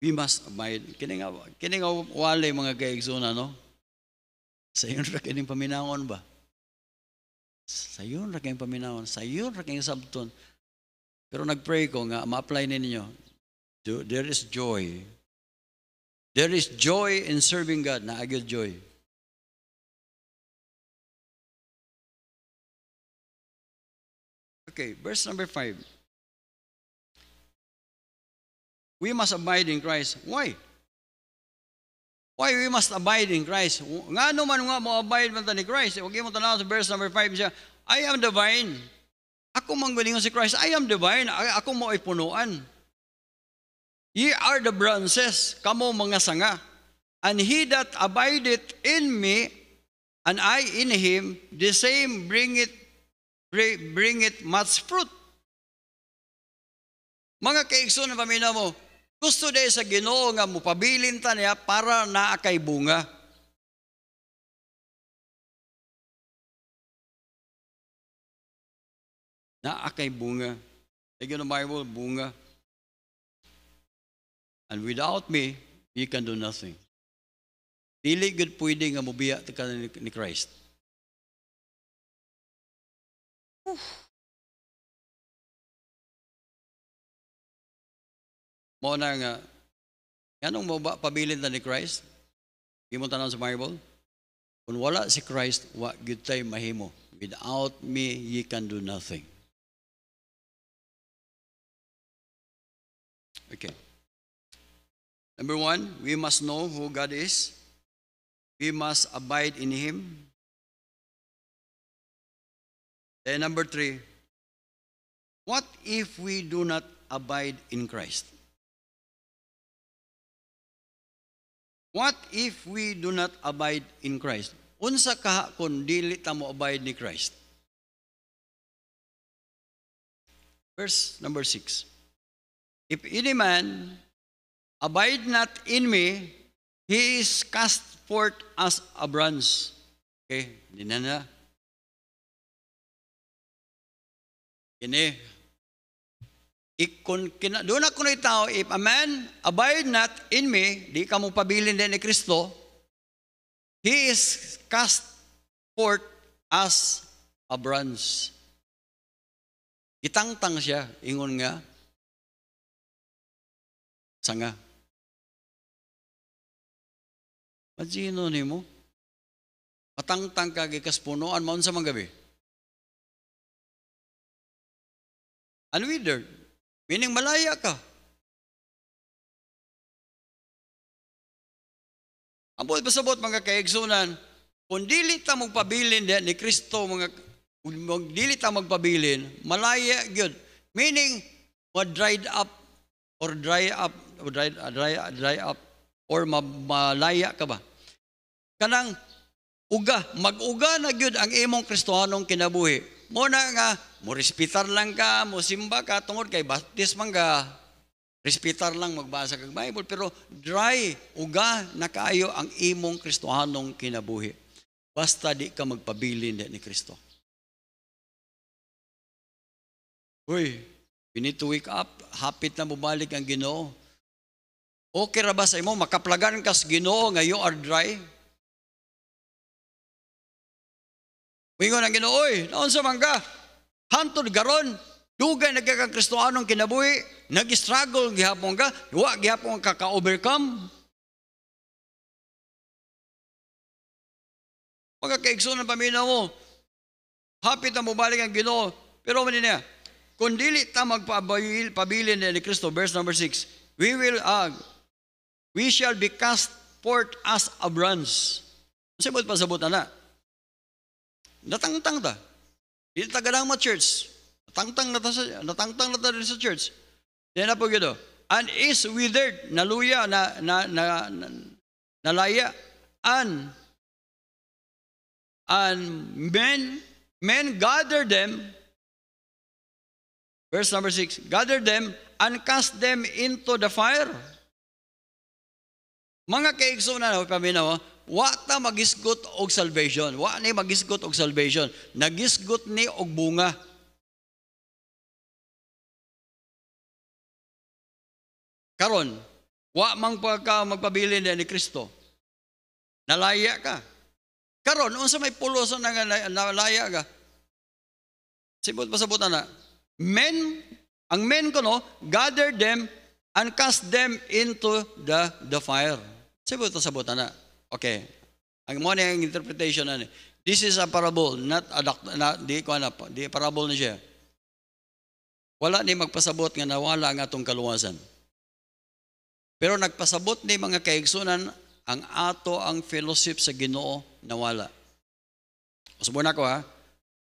we must abide. Kining, kining wala yung mga kaigsuna, no? Sa yun ra kining paminawon ba? Sa yun ra kining paminawon. Sa yun ra kining sabton. Pero nagpray ko nga, ma-apply ninyo. There is joy. There is joy in serving God. Na agad joy. Okay, verse number 5. We must abide in Christ. Why? Why we must abide in Christ? Nga naman nga mo abide man ni Christ. Huwag mo tanaw sa verse number 5 siya, I am divine. Ako manggalingon si Christ. I am divine. Ako mo ay punuan. Ye are the branches, kamo mga sanga. And he that abideth in me, and I in him, the same bring it, bring it much fruit. Mga kaigsoon na pamina mo, gusto day sa Ginoo nga mupabilin ta niya para naa kay bunga. Naa kay bunga. Sige na Bible, bunga. And without me, you can do nothing. Dili gud pwede nga mobiya ka ni Christ. Mo na nga, anong mo ba pabilin ta ni Christ? Imo tanaw sa Bible? Kung wala si Christ, wa gyud tay mahimo. Without me, ye can do nothing. Okay. Number one, we must know who God is. We must abide in Him. Then number three, what if we do not abide in Christ? What if we do not abide in Christ? Unsa kaha kung dili ta mo abide ni Christ? Verse number 6. If any man abide not in me, he is cast forth as a branch. Okay, hindi na na. Kini, Ikon, doon ako na tao, if a man abide not in me, di ka mo pabilin din ni Kristo, he is cast forth as a bronze. Itangtang siya, ingon nga, sanga. Magino ni mo, matangtang kagikas punuan, maun sa mga gabi. Unwithered. Ano, Meaning malaya ka. Ang buod pasabot mga kaigsunan, kung dili ta magpabilin ni Kristo mga kung dili ta magpabilin, malaya gyud. Meaning ma dried up or dry up or dry, uh, dry, uh, dry up or ma, malaya ka ba? Kanang uga, mag-uga na gyud ang imong Kristohanong kinabuhi. Mo na nga, mo respitar lang ka, mo simba ka, tungod kay baptisman ka, respitar lang magbasa kag Bible, pero dry, uga nakaayo ang imong kristohanong kinabuhi. Basta di ka magpabilin ni Kristo. Uy, you need to wake up. Hapit na bumalik ang ginoo. Okay ra ba sa imo? Makaplagan kas ginoo nga you are dry? Mingon ang ginooy, naon sa mangga? Hantod garon, dugay nagkakang Kristoanong kinabuhi, nag-struggle gihapon ka, wa gihapon ka ka-overcome. Pagkakaigso ng pamilya mo, hapit na mubalik ang ginoo. Pero manin niya, kung dili ta magpabilin pabilin ni Kristo, verse number 6, we will, uh, we shall be cast forth as a bronze. Masibot pa sabot na na. Natangtang ta. Dili ta ganang mo church. Natangtang na ta sa, natangtang na ta sa church. Then na po gito. And is withered, naluya, na, na, na, na nalaya. And, and men, men gather them, verse number 6, gather them and cast them into the fire. Mga kaigso na, paminaw, wa ta magisgot og salvation. Wa ni magisgot og salvation. Nagisgot ni og bunga. Karon, wa mang pagka magpabilin ni Kristo. Nalaya ka. Karon, unsa may pulos na nga nalaya ka? Sibot pa sabot na. Men, ang men ko no, gather them and cast them into the the fire. Sibot pa sabot na. Okay. Ang mo na ang interpretation na This is a parable, not a doctor, na, di ko na, di parable na siya. Wala ni magpasabot nga nawala ang atong kaluwasan. Pero nagpasabot ni mga kaigsunan ang ato ang fellowship sa Ginoo nawala. Usubon ako ha.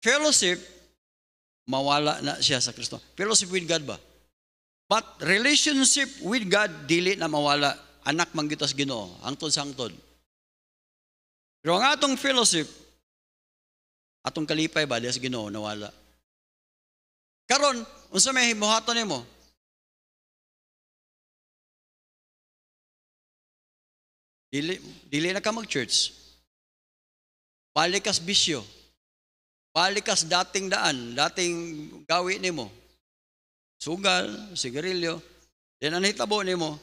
Fellowship mawala na siya sa Kristo. Fellowship with God ba? But relationship with God dili na mawala. Anak man kita sa Ginoo, hangtod sa hangtod. Pero ang atong fellowship, atong kalipay ba, sa ginoo, nawala. Karon, unsa may buhaton nimo? Dili, dili na ka mag-church. Balikas bisyo. Balikas dating daan, dating gawi nimo. Sugal, sigarilyo. Then anitabo nimo,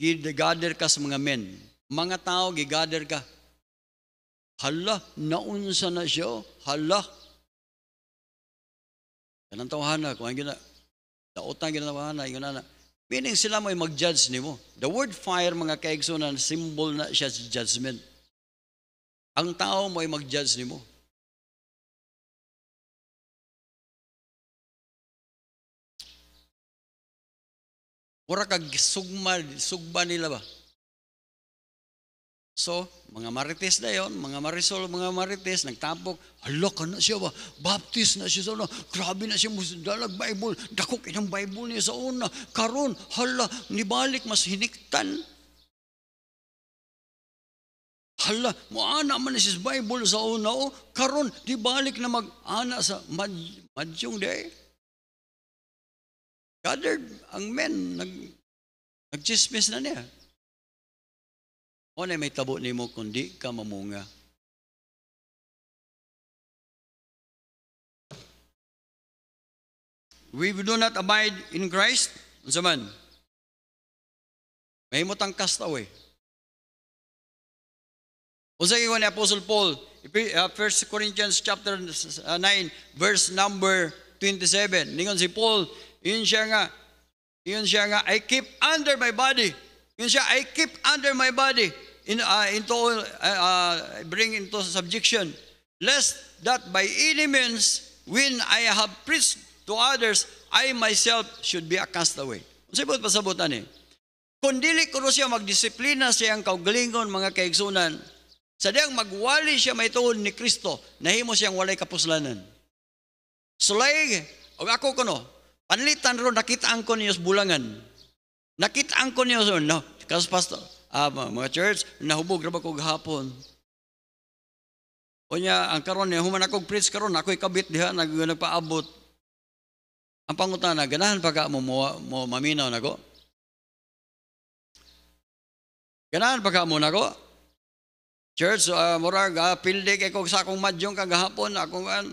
gigather kas mga men. Mga tao gigather ka Hala, naunsa na siya. Oh. Hala. Kanang tawahana, kung ang gina, daotan ginatawahana, yung na, meaning sila mo ay mag-judge nimo. The word fire, mga na symbol na siya sa judgment. Ang tao mo ay mag-judge nimo. Ura kag sugma, sugba nila ba? So, mga marites na yon, mga marisol, mga marites, nagtapok, hala na siya ba? Baptist na siya sa una, grabe na siya, dalag Bible, dakok inang Bible niya sa una, karon hala, nibalik, mas hiniktan. Hala, muana man siya Bible sa una, o, oh. karon dibalik na mag-ana sa mad, madyong day. Gathered ang men, nag, nagchismis na niya. O na may tabo nimo kundi ka mamunga. We do not abide in Christ, unsa man? May mo tang castaway. Unsa gyud ni Apostle Paul? 1 uh, Corinthians chapter 9 uh, verse number 27. Ningon si Paul, yun siya nga, yun siya nga, I keep under my body ngayon siya, I keep under my body in, uh, into, uh, uh, bring into subjection, lest that by any means, when I have preached to others, I myself should be a castaway. Masibot pasabutan eh. Kung dili ko siya magdisiplina sa siyang kaugalingon mga kaigsunan, sa diyang magwali siya may tuon ni Kristo, nahimo siyang walay kapuslanan. Sulay, o ako kono, no, panlitan ro nakita ang ko niyo bulangan Nakita ang kunyo, sir. No, kasi pastor, ah, mga church, nahubog na ba ko gahapon? O niya, ang karon niya, human akong preach karon, ako'y kabit diha, nag, nagpaabot. Ang pangutana, ganahan pa ka mo, mo, mo maminaw na ko? Ganahan pa ka mo na ko? Church, uh, murag, uh, ah, pildi kay sa akong madyong kagahapon, akong an.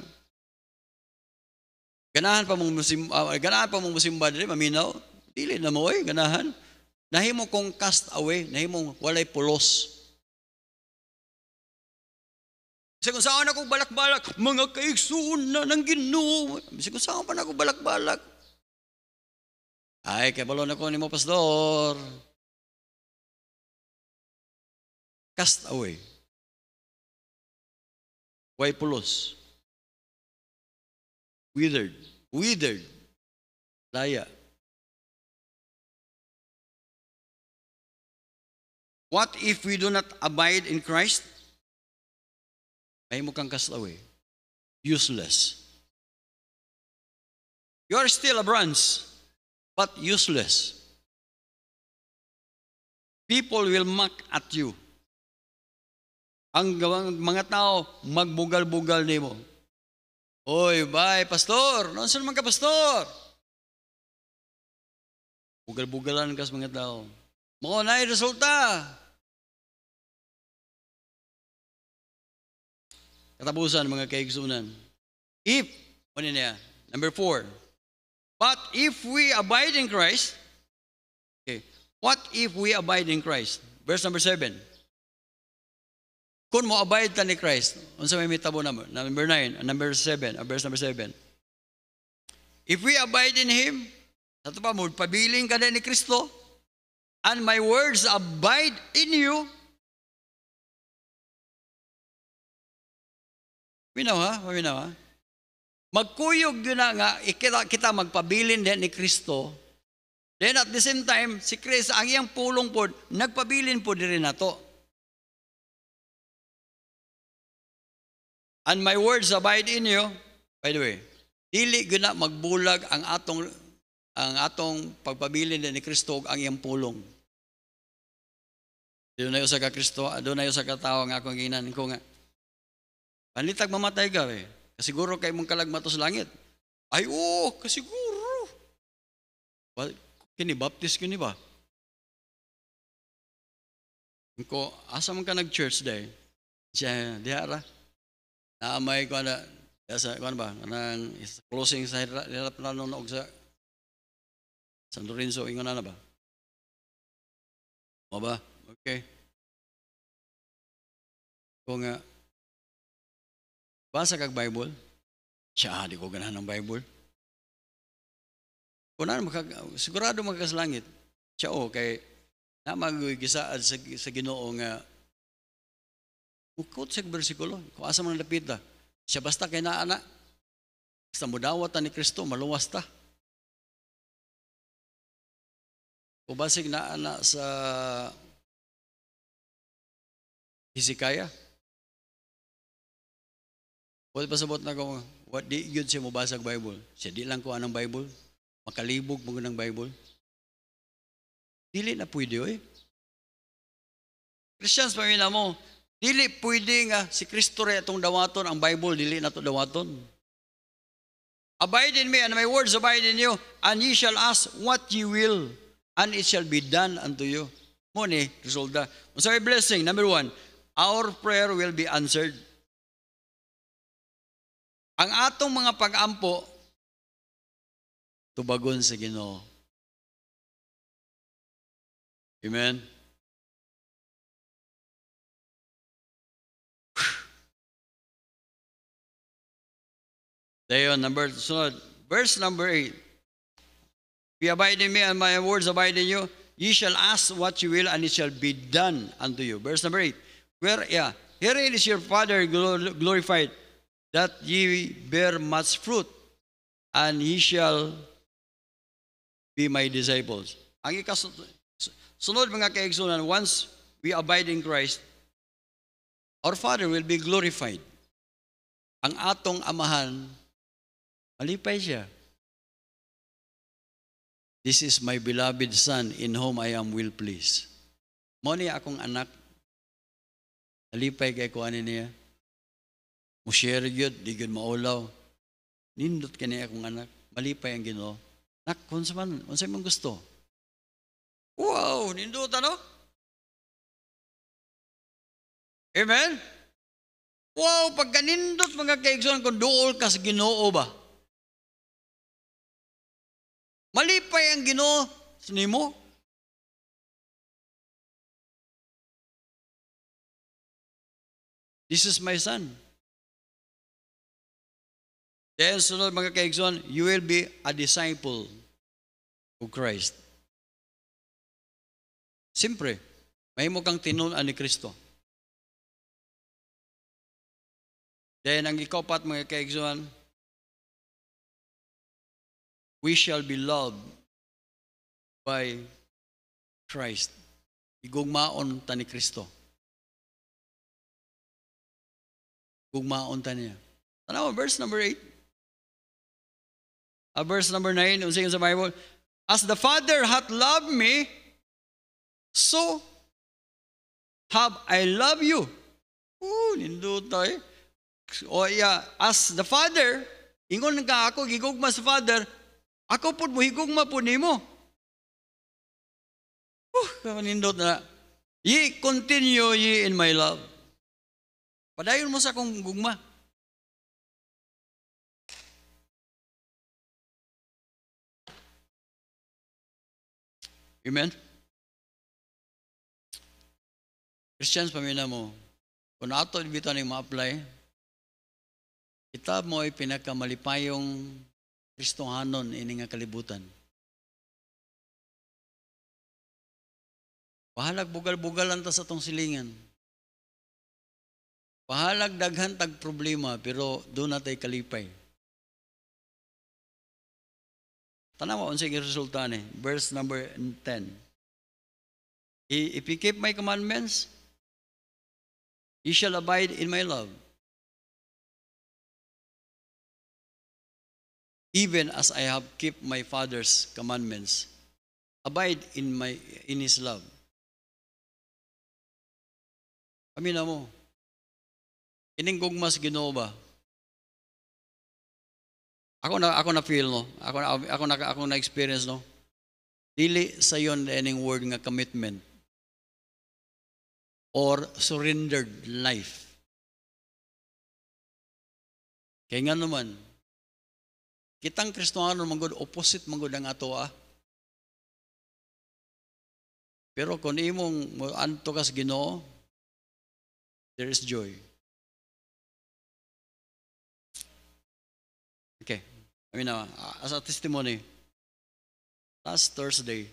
Ganahan pa mong musim, uh, ganahan pa mong musimba dili maminaw. Dili na mo, oy, eh, ganahan. Nahimo kong cast away, nahimo walay pulos. Bisag kung saan ako balak-balak, mga kaigsuon na ng ginoo. Bisag kung saan pa na ako balak-balak. Ay, kabalo na ko ni mo, pastor. Cast away. Way pulos. Withered. Withered. Laya. What if we do not abide in Christ? May mo kang kaslaw eh. Useless. You are still a branch, but useless. People will mock at you. Ang mga tao, magbugal-bugal nimo. Hoy, Oy, bye, pastor! Nasaan naman ka, pastor? Bugal-bugalan ka sa mga tao. Mao na resulta. Katapusan mga kaigsunan. If, ano niya? Number four. But if we abide in Christ, okay, what if we abide in Christ? Verse number seven. Kung mo abide ta ni Christ, unsa may mitabo na mo, Number nine, number seven, ah, verse number seven. If we abide in Him, sa pa mo, pabiling ka ni Kristo, and my words abide in you. Minaw ha? Minaw ha? Magkuyog yun na nga, ikita, kita magpabilin din ni Kristo. Then at the same time, si Chris, ang iyang pulong po, nagpabilin po din na to. And my words abide in you. By the way, dili guna magbulag ang atong ang atong pagpabilin ni Kristo ang iyang pulong. Doon na sa ka Kristo, ah, doon na sa katawa nga akong ginan ko nga. Panlitag mamatay ka eh. Kasiguro kay mong kalagmato sa langit. Ay oo, oh, kasiguro. kini baptist kini ba? Ko, asa man ka nag-church day? Siya, di ara. may ko na, sa, ko ba, nang closing sa hirap na og sa San Lorenzo, ingon na, ba? Mo ba? Okay. Kung nga, basa kag Bible, siya, di ko ganahan ng Bible. Kunan, makag, sigurado makaslangit. Siya, o, oh, kay, na magigisaad sa, sa ginoo nga, ukot sa bersikulo, kung asa man napita, siya basta kay naa na, sa mudawat ni Kristo, maluwas ta. Ubasig na ana sa Hezekiah. Well, pasabot na ko, what di yun siya mabasag Bible? Siya di lang ko anong Bible. Makalibog mo ng Bible. Dili na pwede, eh. Christians, pamina mo, dili pwede nga si Kristo rin itong dawaton, ang Bible, dili na ito dawaton. Abide in me and my words abide in you, and ye shall ask what ye will and it shall be done unto you. Muni, eh, resulta. Masaya blessing, number one, our prayer will be answered. Ang atong mga pag-ampo, tubagon sa Ginoo. Amen? Dayon, number, sunod, verse number 8. If you abide in me and my words abide in you, ye shall ask what you will and it shall be done unto you. Verse number 8. Where, yeah, herein is your Father glorified, that ye bear much fruit, and ye shall be my disciples. Ang ikasunod mga kaigsunan, once we abide in Christ, our Father will be glorified. Ang atong amahan, malipay siya. This is my beloved son in whom I am well pleased. Mo niya akong anak. Alipay kay kuanin niya. Mushare gyud, di gyud maulaw. Nindot kani akong anak. Malipay ang Ginoo. Nak, unsa man, unsa man gusto? Wow, nindot ano? Amen? Wow, pagkanindot mga kaigsoon, kung duol ka sa ginoo ba? Mali pa ang ginoo nimo. This is my son. Dahil sunod mga kaigsoon, you will be a disciple of Christ. Siyempre, may mo kang tinunan ni Kristo. Dahil ang ikaw pat mga kaigsoon, we shall be loved by Christ. Igugmaon ta ni Kristo. Gugmaon ta niya. Tanaw, verse number 8. A ah, verse number 9, unsay sa Bible, As the Father hath loved me, so have I love you. Ooh, nindo tayo. Eh. O oh, yeah, as the Father, ingon ka ako, gigugma sa Father, ako po muhigugma po nimo. Uh, kanindot na. Ye continue ye in my love. Padayon mo sa kong gugma. Amen? Christians, pamina mo, kung ato dito na ma-apply, kita mo ay pinakamalipayong Kristohanon ini nga kalibutan. Pahalag bugal-bugal ta sa tong silingan. Pahalag daghan tag problema pero do natay kalipay. Tanawa unsay resulta ni verse number 10. If you keep my commandments, you shall abide in my love even as I have kept my Father's commandments. Abide in, my, in His love. Kami na mo. Ininggog mas ginoo ba? Ako na ako na feel no. Ako na ako na ako na experience no. Dili sa yon ining word nga commitment or surrendered life. Kaya nga naman, Kitang Kristohanon manggod opposite manggod ang ato ah. Pero kung imong anto kas Ginoo, there is joy. Okay. I mean, uh, as a testimony, last Thursday,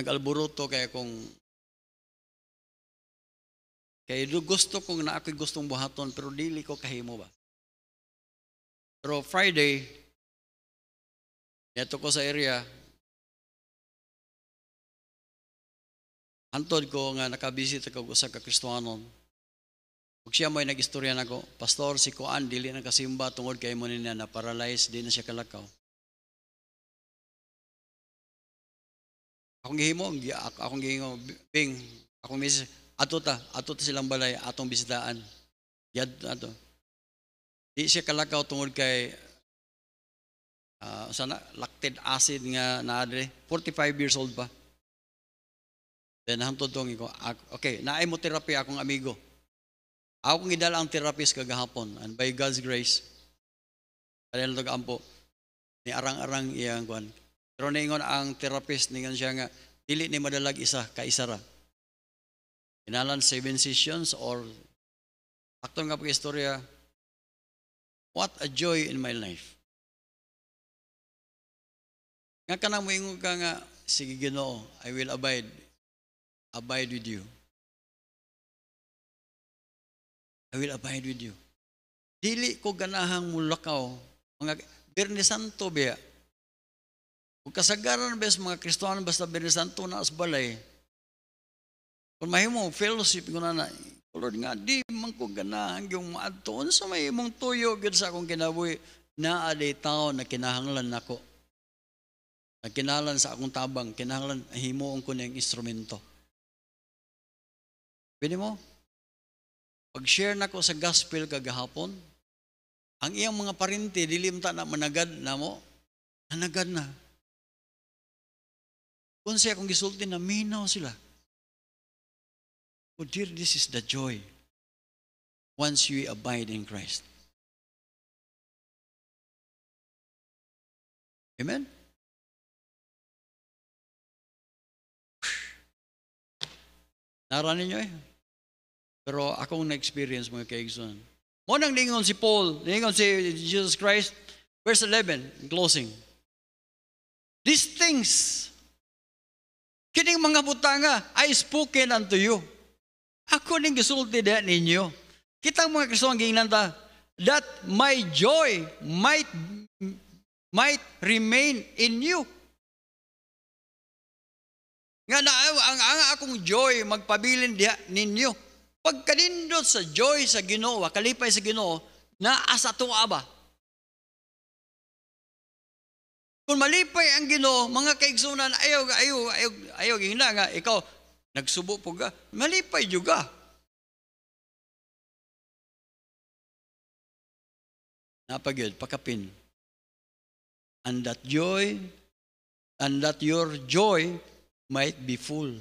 nag-alburuto kaya kung kaya gusto kong na ako'y gustong buhaton pero dili ko kahimo ba. Pero Friday, neto ko sa area, Antod ko nga nakabisit ako sa kakristuhanon. Ug siya mo'y nag-istorya nako, Pastor, si Kuan, dili na kasimba tungod kay mo niya na paralyzed, di na siya kalakaw. Akong gihimo, akong gihimo, Bing, akong misis, ato ta, ato ta silang balay, atong bisitaan. Yad, ato. Di siya kalakaw tungod kay uh, ah, sana lactic acid nga naadre. 45 years old pa. Then hantod tong ko, okay, naay mo therapy akong amigo. Ako kong idala ang therapist kagahapon and by God's grace, kaya na ampo, ni arang-arang iyang kwan. Pero naingon ang therapist, ningan siya nga, dili ni madalag isa, ka isa ra. Inalan seven sessions or, akton nga pag-istorya, What a joy in my life. Nga ka na moingon ka nga, sige Ginoo, I will abide. Abide with you. I will abide with you. Dili ko ganahang mulakaw. Mga Birne Santo biya. Kung kasagaran bes mga Kristohan basta Birne Santo na asbalay. Kung mahimo, fellowship ko na, Lord nga, di man ko ganahan yung maadtoon sa may imong tuyo, gud sa akong kinabuhi, na di tao na kinahanglan nako. Na kinahanglan sa akong tabang, kinahanglan, himuon ko na yung instrumento. Pwede mo? Pag-share na ko sa gospel kagahapon, ang iyang mga parinti, dilimta na managad na mo, nanagad na. Kung siya akong gisulti na, minaw sila. Oh dear, this is the joy once you abide in Christ. Amen? Naranin nyo eh. Pero akong na-experience mga kaigsoon. Mo nang lingon si Paul, lingon si Jesus Christ, verse 11, closing. These things, kining mga butanga, I spoken unto you. Ako ning gisulti da ninyo. Kitang mga Kristo ang ginanta, that my joy might might remain in you. Nga na ang, ang akong joy magpabilin diha ninyo. Pagkalindot sa joy sa Ginoo, kalipay sa Ginoo, na asa tuwa ba? Kung malipay ang Ginoo, mga kaigsunan, ayaw, ayaw, ayaw, ayaw, ayaw, nga, ikaw, Nagsubo po ka. Malipay juga. ka. Napagyod, pakapin. And that joy, and that your joy might be full.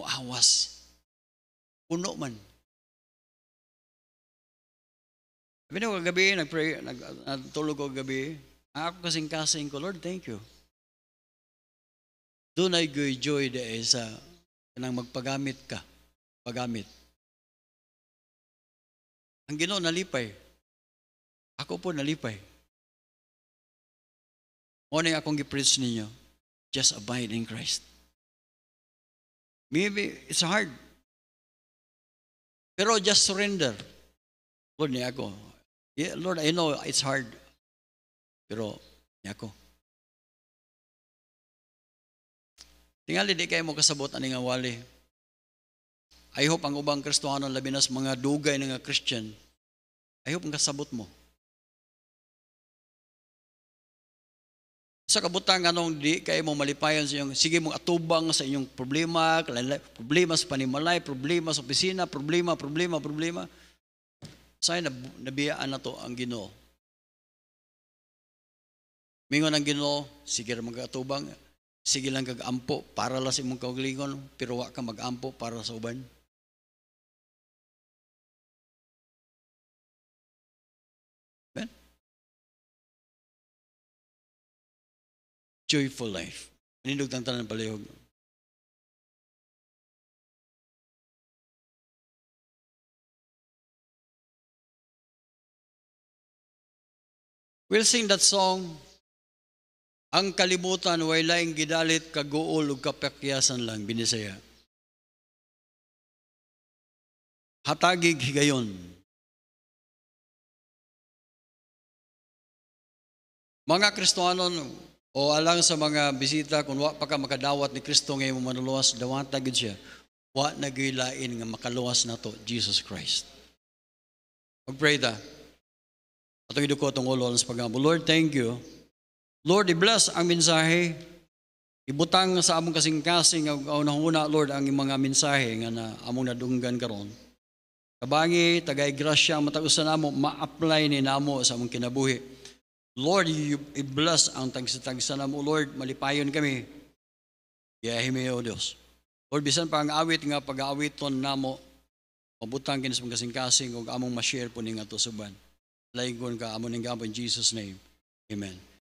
O awas, Puno man. Sabi na ko kagabi, pray nagtulog ko gabi, Ako kasing-kasing ko, Lord, thank you. Doon ay goy-joy dahil sa kanang magpagamit ka. Pagamit. Ang Ginoo nalipay. Ako po nalipay. Morning akong gi ninyo, just abide in Christ. Maybe it's hard. Pero just surrender. Lord, niya ako. Yeah, Lord, I know it's hard. Pero niya ako. Tingali di kayo mo kasabot ani nga wali. I hope ang ubang Kristohanon labi nas mga dugay nga Christian. I hope ang kasabot mo. Sa kabutang anong di kayo mo malipayan sa inyong, sige mong atubang sa inyong problema, problema sa panimalay, problema sa opisina, problema, problema, problema. Sa'yo nabiyaan na to ang ginoo. Mingon ang ginoo, sige rin magkatubang, sige lang kagampo para lang sa imong kaugalingon, pero wa ka magampo para sa uban. Amen? Joyful life. Nindog tang tanan palihog. We'll sing that song ang kalibutan way laing gidalit kaguol ug kapakyasan lang binisaya. Hatagig higayon. Mga Kristohanon o alang sa mga bisita kung wa pa ka makadawat ni Kristo ngayong manuluwas dawat gid siya. Wa nagilain nga makaluwas nato Jesus Christ. Magpray ta. Atong idukot ang ulo sa pagkambo. Lord, thank you Lord, i-bless ang mensahe. Ibutang sa among kasing-kasing ang una, Lord, ang mga mensahe nga na among nadunggan karon. Kabangi, tagay grasya, matag-usa namo, ma-apply ni namo sa among kinabuhi. Lord, you i-bless ang tagsa namo, Lord, malipayon kami. Giyahimi, O Dios. Lord, bisan pa ang awit nga pag awiton namo, mabutang kini sa kasing-kasing ug among ma-share po ning ato suban. Laingon ka among ning gabon Jesus name. Amen.